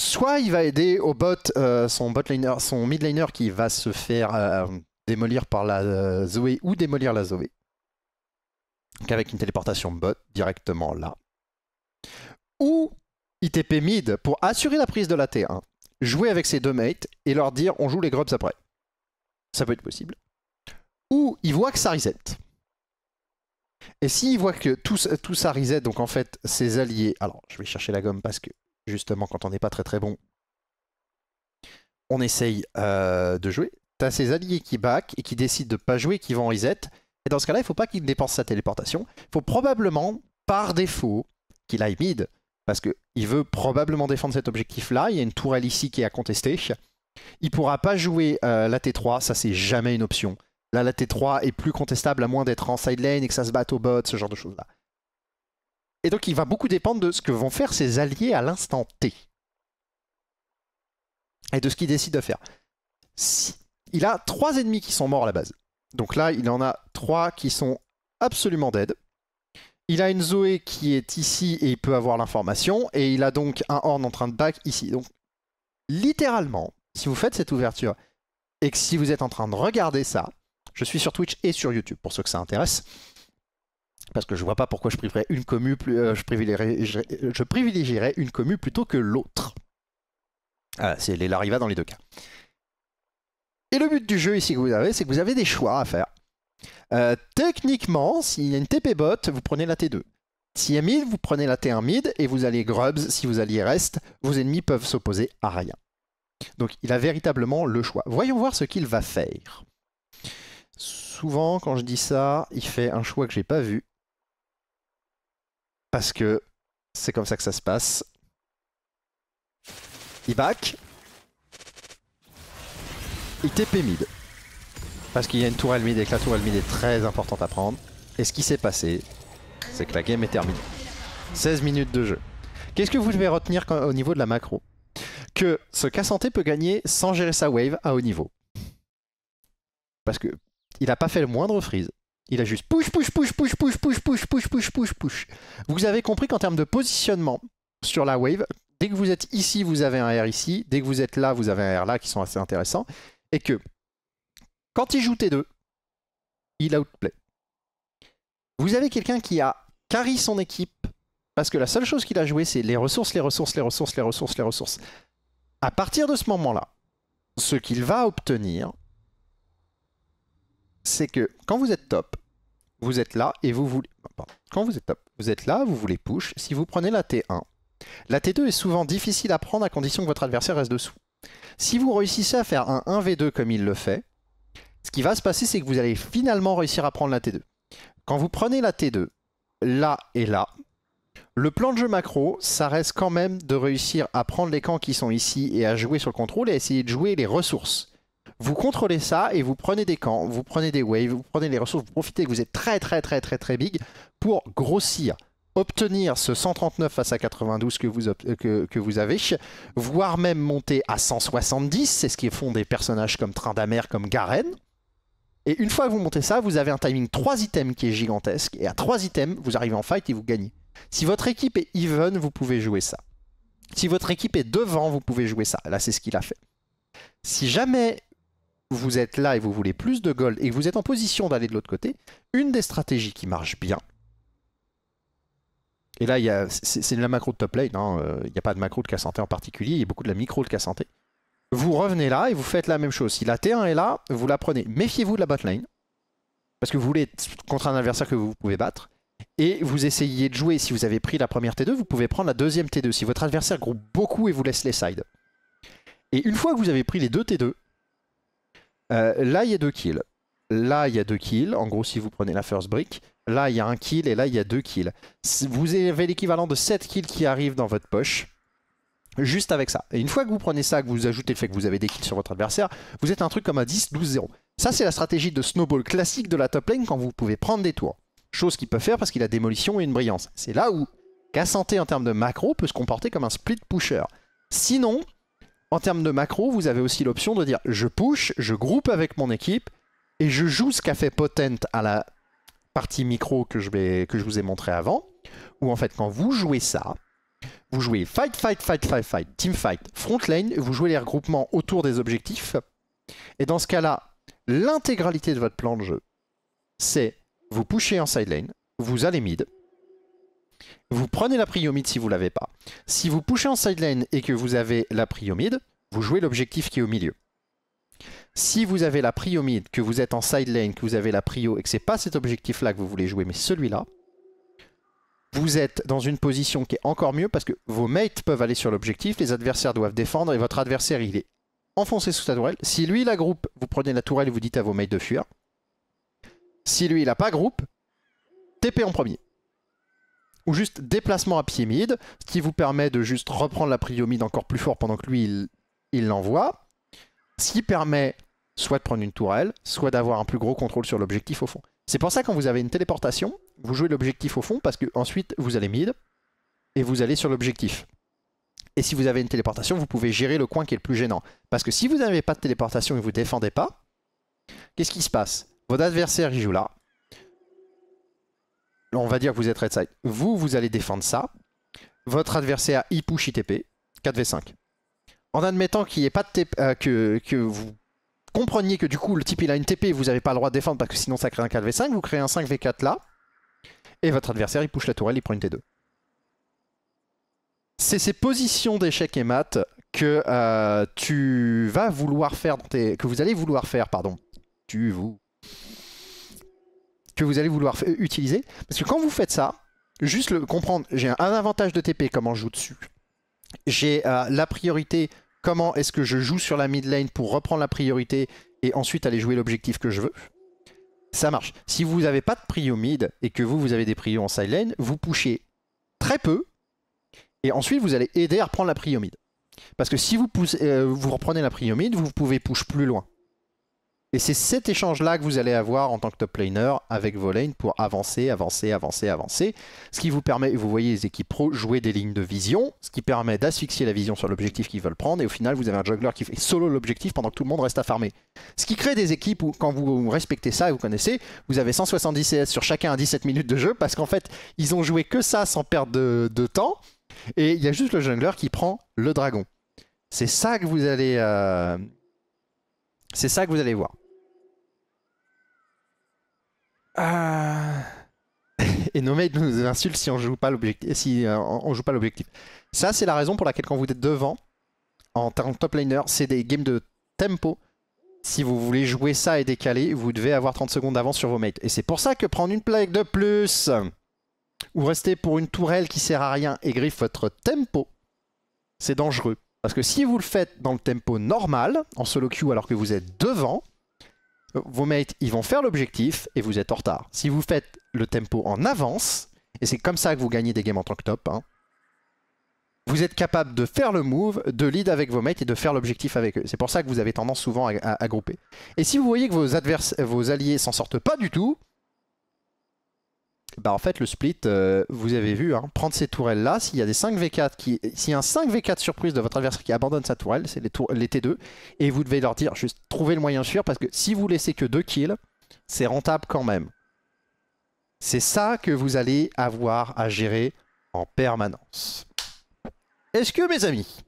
soit il va aider au bot, euh, son bot son mid qui va se faire euh, démolir par la Zoé ou démolir la Zoé. Donc avec une téléportation bot directement là. Ou ITP mid pour assurer la prise de la T1, jouer avec ses deux mates et leur dire on joue les grubs après. Ça peut être possible. Ou il voit que ça reset. Et s'il voit que tout, tout ça reset, donc en fait ses alliés. Alors je vais chercher la gomme parce que justement quand on n'est pas très très bon, on essaye euh, de jouer. T'as ses alliés qui back et qui décident de pas jouer, qui vont reset. Et dans ce cas-là, il faut pas qu'il dépense sa téléportation. Il faut probablement, par défaut, qu'il aille mid parce qu'il veut probablement défendre cet objectif-là. Il y a une tourelle ici qui est à contester. Il pourra pas jouer euh, la T3, ça c'est jamais une option. Là, la T3 est plus contestable à moins d'être en side lane et que ça se batte au bot, ce genre de choses-là. Et donc, il va beaucoup dépendre de ce que vont faire ses alliés à l'instant T. Et de ce qu'il décide de faire. Si... Il a trois ennemis qui sont morts à la base. Donc là, il en a trois qui sont absolument dead. Il a une Zoé qui est ici et il peut avoir l'information. Et il a donc un Horn en train de back ici. Donc, littéralement, si vous faites cette ouverture et que si vous êtes en train de regarder ça, je suis sur Twitch et sur YouTube pour ceux que ça intéresse. Parce que je vois pas pourquoi je privilégierais une commu, plus, euh, je, une commu plutôt que l'autre. Ah, c'est les dans les deux cas. Et le but du jeu ici que vous avez, c'est que vous avez des choix à faire. Euh, techniquement, s'il y a une TP bot, vous prenez la T2. S'il y a mid, vous prenez la T1 mid et vous allez grubs. Si vous alliez reste, vos ennemis peuvent s'opposer à rien. Donc il a véritablement le choix. Voyons voir ce qu'il va faire. Souvent, quand je dis ça, il fait un choix que j'ai pas vu. Parce que c'est comme ça que ça se passe. Il back. Il TP mid. Parce qu'il y a une tour à mid et que la tour est très importante à prendre. Et ce qui s'est passé, c'est que la game est terminée. 16 minutes de jeu. Qu'est-ce que vous devez retenir au niveau de la macro Que ce Cassanté peut gagner sans gérer sa wave à haut niveau. Parce que il n'a pas fait le moindre freeze. Il a juste push, push, push, push, push, push, push, push, push, push, push. Vous avez compris qu'en termes de positionnement sur la wave, dès que vous êtes ici, vous avez un R ici. Dès que vous êtes là, vous avez un air là qui sont assez intéressants. Et que quand il joue T2, il outplay. Vous avez quelqu'un qui a carry son équipe parce que la seule chose qu'il a joué, c'est les ressources, les ressources, les ressources, les ressources, les ressources. À partir de ce moment-là, ce qu'il va obtenir, c'est que quand vous êtes top, vous êtes là et vous voulez... Quand vous êtes top, vous êtes là, vous voulez push. Si vous prenez la T1, la T2 est souvent difficile à prendre à condition que votre adversaire reste dessous. Si vous réussissez à faire un 1v2 comme il le fait, ce qui va se passer, c'est que vous allez finalement réussir à prendre la T2. Quand vous prenez la T2, là et là, le plan de jeu macro, ça reste quand même de réussir à prendre les camps qui sont ici et à jouer sur le contrôle et à essayer de jouer les ressources. Vous contrôlez ça et vous prenez des camps, vous prenez des waves, vous prenez les ressources, vous profitez que vous êtes très très très très très big pour grossir, obtenir ce 139 face à 92 que vous, que, vous avez, voire même monter à 170, c'est ce qu'ils font des personnages comme Train d'Amer, comme Garen. Et une fois que vous montez ça, vous avez un timing 3 items qui est gigantesque. Et à 3 items, vous arrivez en fight et vous gagnez. Si votre équipe est even, vous pouvez jouer ça. Si votre équipe est devant, vous pouvez jouer ça. Là, c'est ce qu'il a fait. Si jamais vous êtes là et vous voulez plus de gold et que vous êtes en position d'aller de l'autre côté, une des stratégies qui marche bien, et là, c'est de la macro de top lane, hein, euh, il n'y a pas de macro de K santé en particulier, il y a beaucoup de la micro de K santé vous revenez là et vous faites la même chose. Si la T1 est là, vous la prenez. Méfiez-vous de la botlane, parce que vous voulez contre un adversaire que vous pouvez battre. Et vous essayez de jouer, si vous avez pris la première T2, vous pouvez prendre la deuxième T2. Si votre adversaire groupe beaucoup et vous laisse les sides. Et une fois que vous avez pris les deux T2, euh, là il y a deux kills. Là il y a deux kills, en gros si vous prenez la first brick. Là il y a un kill et là il y a deux kills. Vous avez l'équivalent de 7 kills qui arrivent dans votre poche juste avec ça. Et une fois que vous prenez ça, que vous ajoutez le fait que vous avez des kills sur votre adversaire, vous êtes un truc comme à 10, 12, 0. Ça, c'est la stratégie de snowball classique de la top lane quand vous pouvez prendre des tours. Chose qu'il peut faire parce qu'il a démolition et une brillance. C'est là où Cassanté en termes de macro peut se comporter comme un split pusher. Sinon, en termes de macro, vous avez aussi l'option de dire je push, je groupe avec mon équipe et je joue ce qu'a fait Potent à la partie micro que je, que je vous ai montré avant. Ou en fait, quand vous jouez ça, vous jouez fight, fight, fight, fight, fight, team fight, front lane, vous jouez les regroupements autour des objectifs. Et dans ce cas-là, l'intégralité de votre plan de jeu, c'est vous pushez en side lane, vous allez mid, vous prenez la prio mid si vous ne l'avez pas. Si vous pushez en side lane et que vous avez la prio mid, vous jouez l'objectif qui est au milieu. Si vous avez la prio mid, que vous êtes en side lane, que vous avez la prio et que ce n'est pas cet objectif là que vous voulez jouer mais celui-là, vous êtes dans une position qui est encore mieux parce que vos mates peuvent aller sur l'objectif, les adversaires doivent défendre et votre adversaire il est enfoncé sous sa tourelle. Si lui il a groupe, vous prenez la tourelle et vous dites à vos mates de fuir. Si lui il a pas groupe, TP en premier. Ou juste déplacement à pied mid, ce qui vous permet de juste reprendre la prio mid encore plus fort pendant que lui il l'envoie. Ce qui permet soit de prendre une tourelle, soit d'avoir un plus gros contrôle sur l'objectif au fond. C'est pour ça quand vous avez une téléportation, vous jouez l'objectif au fond parce que ensuite vous allez mid et vous allez sur l'objectif. Et si vous avez une téléportation, vous pouvez gérer le coin qui est le plus gênant. Parce que si vous n'avez pas de téléportation et vous défendez pas, qu'est-ce qui se passe Votre adversaire, il joue là. On va dire que vous êtes red side. Vous, vous allez défendre ça. Votre adversaire, il push ITP. 4v5. En admettant qu'il n'y ait pas de euh, que, que vous compreniez que du coup, le type, il a une TP et vous n'avez pas le droit de défendre parce que sinon, ça crée un 4v5. Vous créez un 5v4 là et votre adversaire il push la tourelle, il prend une T2. C'est ces positions d'échec et maths que euh, tu vas vouloir faire dans que vous allez vouloir faire, pardon, tu vous que vous allez vouloir utiliser, parce que quand vous faites ça, juste le comprendre, j'ai un, avantage de TP comment je joue dessus, j'ai euh, la priorité comment est-ce que je joue sur la mid lane pour reprendre la priorité et ensuite aller jouer l'objectif que je veux ça marche. Si vous n'avez pas de priomide et que vous, vous avez des prios en side lane, vous pushez très peu et ensuite vous allez aider à reprendre la priomide. Parce que si vous, euh, vous reprenez la priomide, vous pouvez push plus loin. Et c'est cet échange-là que vous allez avoir en tant que top laner avec vos lanes pour avancer, avancer, avancer, avancer. Ce qui vous permet, vous voyez les équipes pro jouer des lignes de vision, ce qui permet d'asphyxier la vision sur l'objectif qu'ils veulent prendre. Et au final, vous avez un jungler qui fait solo l'objectif pendant que tout le monde reste à farmer. Ce qui crée des équipes où, quand vous respectez ça et vous connaissez, vous avez 170 CS sur chacun à 17 minutes de jeu parce qu'en fait, ils ont joué que ça sans perdre de, temps. Et il y a juste le jungler qui prend le dragon. C'est ça que vous allez. Euh, c'est ça que vous allez voir. Euh. et nos mates nous insultent si on joue pas l'objectif. Si euh, on joue pas l'objectif. Ça, c'est la raison pour laquelle quand vous êtes devant, en tant que top laner, c'est des games de tempo. Si vous voulez jouer ça et décaler, vous devez avoir 30 secondes d'avance sur vos mates. Et c'est pour ça que prendre une plaque de plus ou rester pour une tourelle qui sert à rien et griffe votre tempo, c'est dangereux. Parce que si vous le faites dans le tempo normal, en solo queue alors que vous êtes devant, vos mates, ils vont faire l'objectif et vous êtes en retard. Si vous faites le tempo en avance, et c'est comme ça que vous gagnez des games en tant que top, hein, vous êtes capable de faire le move, de lead avec vos mates et de faire l'objectif avec eux. C'est pour ça que vous avez tendance souvent à, grouper. Et si vous voyez que vos, adverses, vos alliés s'en sortent pas du tout, bah en fait, le split, euh, vous avez vu, hein, prendre ces tourelles-là, s'il y a des 5v4, qui, un 5v4 surprise de votre adversaire qui abandonne sa tourelle, c'est les, les, T2, et vous devez leur dire juste trouver le moyen sûr, parce que si vous laissez que 2 kills, c'est rentable quand même. C'est ça que vous allez avoir à gérer en permanence. Est-ce que, mes amis,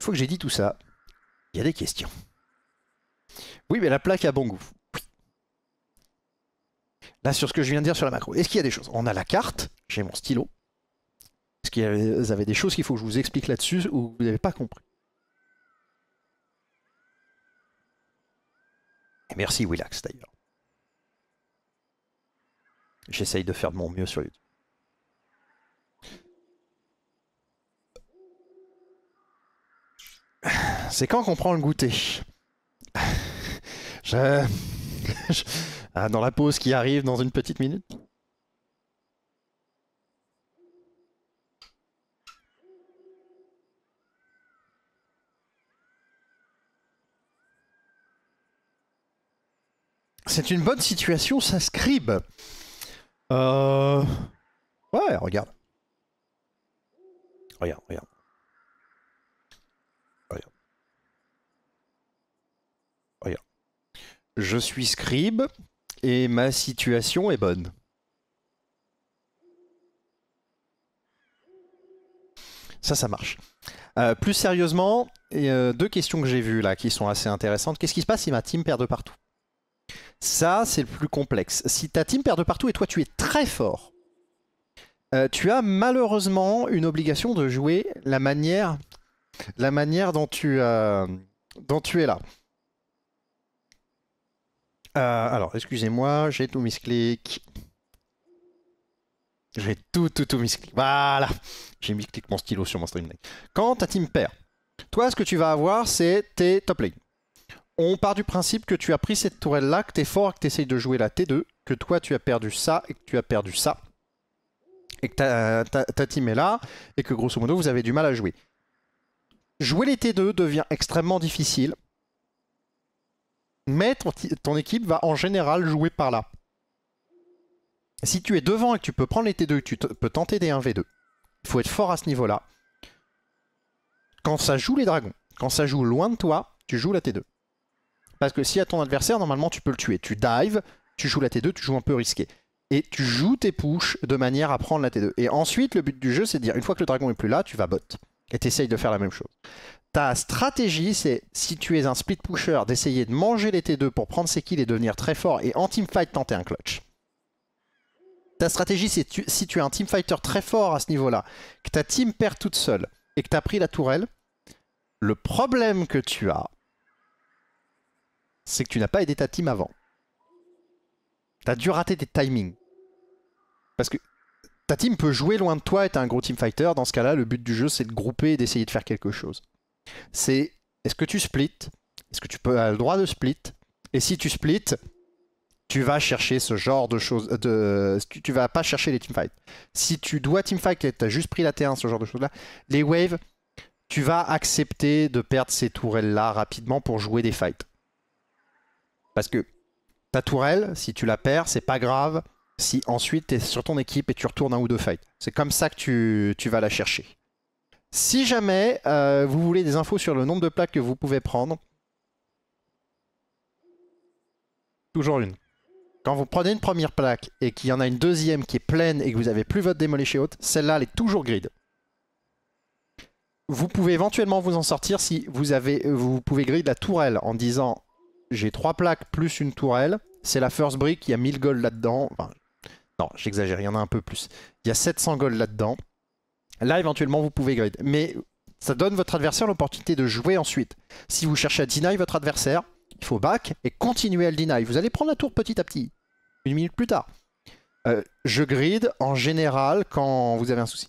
faut que j'ai dit tout ça, il y a des questions. Oui, mais la plaque a bon goût. Là, sur ce que je viens de dire sur la macro. Est-ce qu'il y a des choses On a la carte, j'ai mon stylo. Est-ce qu'il y avait, des choses qu'il faut que je vous explique là-dessus ou vous n'avez pas compris merci Willax d'ailleurs. J'essaye de faire de mon mieux sur YouTube. C'est quand qu'on prend le goûter je... Ah, dans la pause qui arrive dans une petite minute. C'est une bonne situation, ça scribe. Euh, ouais, regarde. Regarde, regarde. Regarde. Regarde. Je suis scribe et ma situation est bonne. Ça, ça marche. Euh, plus sérieusement, euh, deux questions que j'ai vues là qui sont assez intéressantes. Qu'est-ce qui se passe si ma team perd de partout Ça, c'est le plus complexe. Si ta team perd de partout et toi tu es très fort, euh, tu as malheureusement une obligation de jouer la manière, la manière dont, tu, dont tu es là. Euh, alors, excusez-moi, j'ai tout misclic. J'ai tout, tout, tout misclic. Voilà J'ai misclic mon stylo sur mon stream Quand ta team perd, toi, ce que tu vas avoir, c'est tes top lane. On part du principe que tu as pris cette tourelle-là, que t'es fort, que t'essayes de jouer la T2, que toi, tu as perdu ça et que tu as perdu ça. Et que ta team est là, et que grosso modo, vous avez du mal à jouer. Jouer les T2 devient extrêmement difficile mais ton, équipe va en général jouer par là. Si tu es devant et que tu peux prendre les T2, tu peux tenter des 1v2. Il faut être fort à ce niveau-là. Quand ça joue les dragons, quand ça joue loin de toi, tu joues la T2. Parce que si à ton adversaire, normalement, tu peux le tuer. Tu dives, tu joues la T2, tu joues un peu risqué. Et tu joues tes pushes de manière à prendre la T2. Et ensuite, le but du jeu, c'est de dire, une fois que le dragon est plus là, tu vas bot. Et tu essayes de faire la même chose. Ta stratégie, c'est si tu es un split pusher, d'essayer de manger les T2 pour prendre ses kills et devenir très fort, et en teamfight, tenter un clutch. Ta stratégie, c'est si tu es un teamfighter très fort à ce niveau-là, que ta team perd toute seule et que tu as pris la tourelle, le problème que tu as, c'est que tu n'as pas aidé ta team avant. as dû rater des timings. Parce que ta team peut jouer loin de toi et t'es un gros team fighter. Dans ce cas-là, le but du jeu, c'est de grouper et d'essayer de faire quelque chose c'est est-ce que tu splits Est-ce que tu peux, as le droit de split Et si tu splits, tu vas chercher ce genre de choses. De... Tu vas pas chercher les teamfights. Si tu dois teamfight et tu as juste pris la T1, ce genre de choses-là, les waves, tu vas accepter de perdre ces tourelles-là rapidement pour jouer des fights. Parce que ta tourelle, si tu la perds, c'est pas grave si ensuite tu es sur ton équipe et tu retournes un ou deux fights. C'est comme ça que tu vas la chercher. Si jamais euh, vous voulez des infos sur le nombre de plaques que vous pouvez prendre, toujours une. Quand vous prenez une première plaque et qu'il y en a une deuxième qui est pleine et que vous n'avez plus votre chez haute, celle-là, elle est toujours grid. Vous pouvez éventuellement vous en sortir si vous, avez, euh, vous pouvez grid la tourelle en disant j'ai trois plaques plus une tourelle, c'est la first brick, il y a 1000 gold là-dedans. non, j'exagère, il y en a un peu plus. Il y a 700 gold là-dedans. Là, éventuellement, vous pouvez grid. Mais ça donne votre adversaire l'opportunité de jouer ensuite. Si vous cherchez à deny votre adversaire, il faut back et continuer à le deny. Vous allez prendre la tour petit à petit, une minute plus tard. Euh, je grid en général quand vous avez un souci.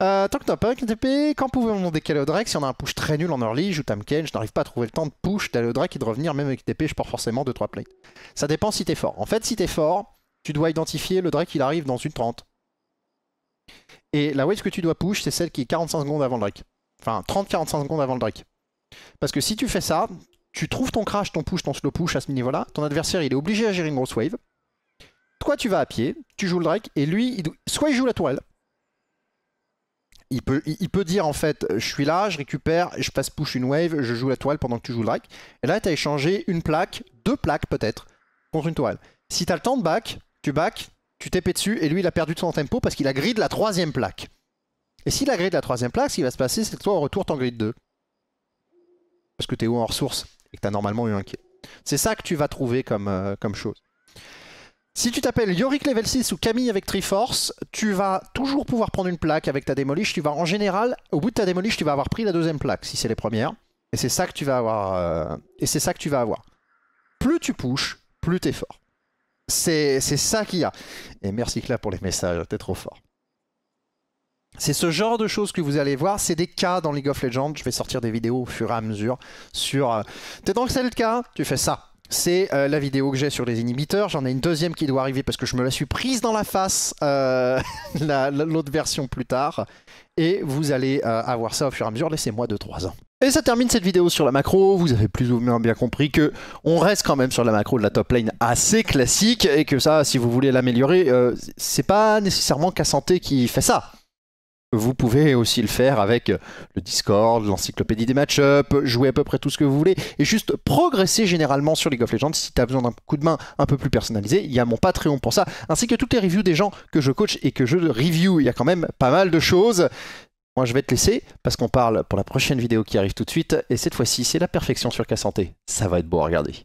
Euh, tant que pas un TP, quand pouvez-vous décaler au Drake Si on a un push très nul en early, je joue Tamken, je n'arrive pas à trouver le temps de push, d'aller au Drake et de revenir, même avec TP, je pars forcément 2-3 plates. Ça dépend si t'es fort. En fait, si t'es fort, tu dois identifier le Drake, il arrive dans une 30. Et la wave que tu dois push, c'est celle qui est 45 secondes avant le drake. Enfin, 30-45 secondes avant le drake. Parce que si tu fais ça, tu trouves ton crash, ton push, ton slow push à ce niveau-là. Ton adversaire, il est obligé à gérer une grosse wave. Toi, tu vas à pied, tu joues le drake, et lui, il soit il joue la toile. Il peut, il peut dire en fait, euh, je suis là, je récupère, je passe push une wave, je joue la toile pendant que tu joues le drake. Et là, tu as échangé une plaque, deux plaques peut-être, contre une toile. Si tu as le temps de back, tu back, tu t'es dessus et lui il a perdu son tempo parce qu'il a grid la troisième plaque. Et s'il a grid la troisième plaque, ce qui va se passer, c'est que toi en retour t'en grid 2. Parce que t'es où en ressources et que t'as normalement eu un kill. C'est ça que tu vas trouver comme, euh, comme chose. Si tu t'appelles Yorick Level 6 ou Camille avec Triforce, tu vas toujours pouvoir prendre une plaque avec ta démolish. Tu vas en général, au bout de ta démolish, tu vas avoir pris la deuxième plaque si c'est les premières. Et c'est ça que tu vas avoir. Euh, et c'est ça que tu vas avoir. Plus tu pushes, plus t'es fort. C'est ça qu'il y a. Et merci Claire pour les messages, t'es trop fort. C'est ce genre de choses que vous allez voir, c'est des cas dans League of Legends, je vais sortir des vidéos au fur et à mesure sur... Euh, t'es dans le cas, tu fais ça. C'est euh, la vidéo que j'ai sur les inhibiteurs, j'en ai une deuxième qui doit arriver parce que je me la suis prise dans la face, euh, l'autre version plus tard. Et vous allez avoir ça au fur et à mesure, laissez-moi 2-3 ans. Et ça termine cette vidéo sur la macro, vous avez plus ou moins bien compris que on reste quand même sur la macro de la top lane assez classique et que ça, si vous voulez l'améliorer, euh, c'est pas nécessairement qu'à santé qui fait ça. Vous pouvez aussi le faire avec le Discord, l'encyclopédie des match jouer à peu près tout ce que vous voulez, et juste progresser généralement sur League of Legends. Si tu as besoin d'un coup de main un peu plus personnalisé, il y a mon Patreon pour ça, ainsi que toutes les reviews des gens que je coach et que je review. Il y a quand même pas mal de choses. Moi, je vais te laisser parce qu'on parle pour la prochaine vidéo qui arrive tout de suite. Et cette fois-ci, c'est la perfection sur K-Santé. Ça va être beau à regarder.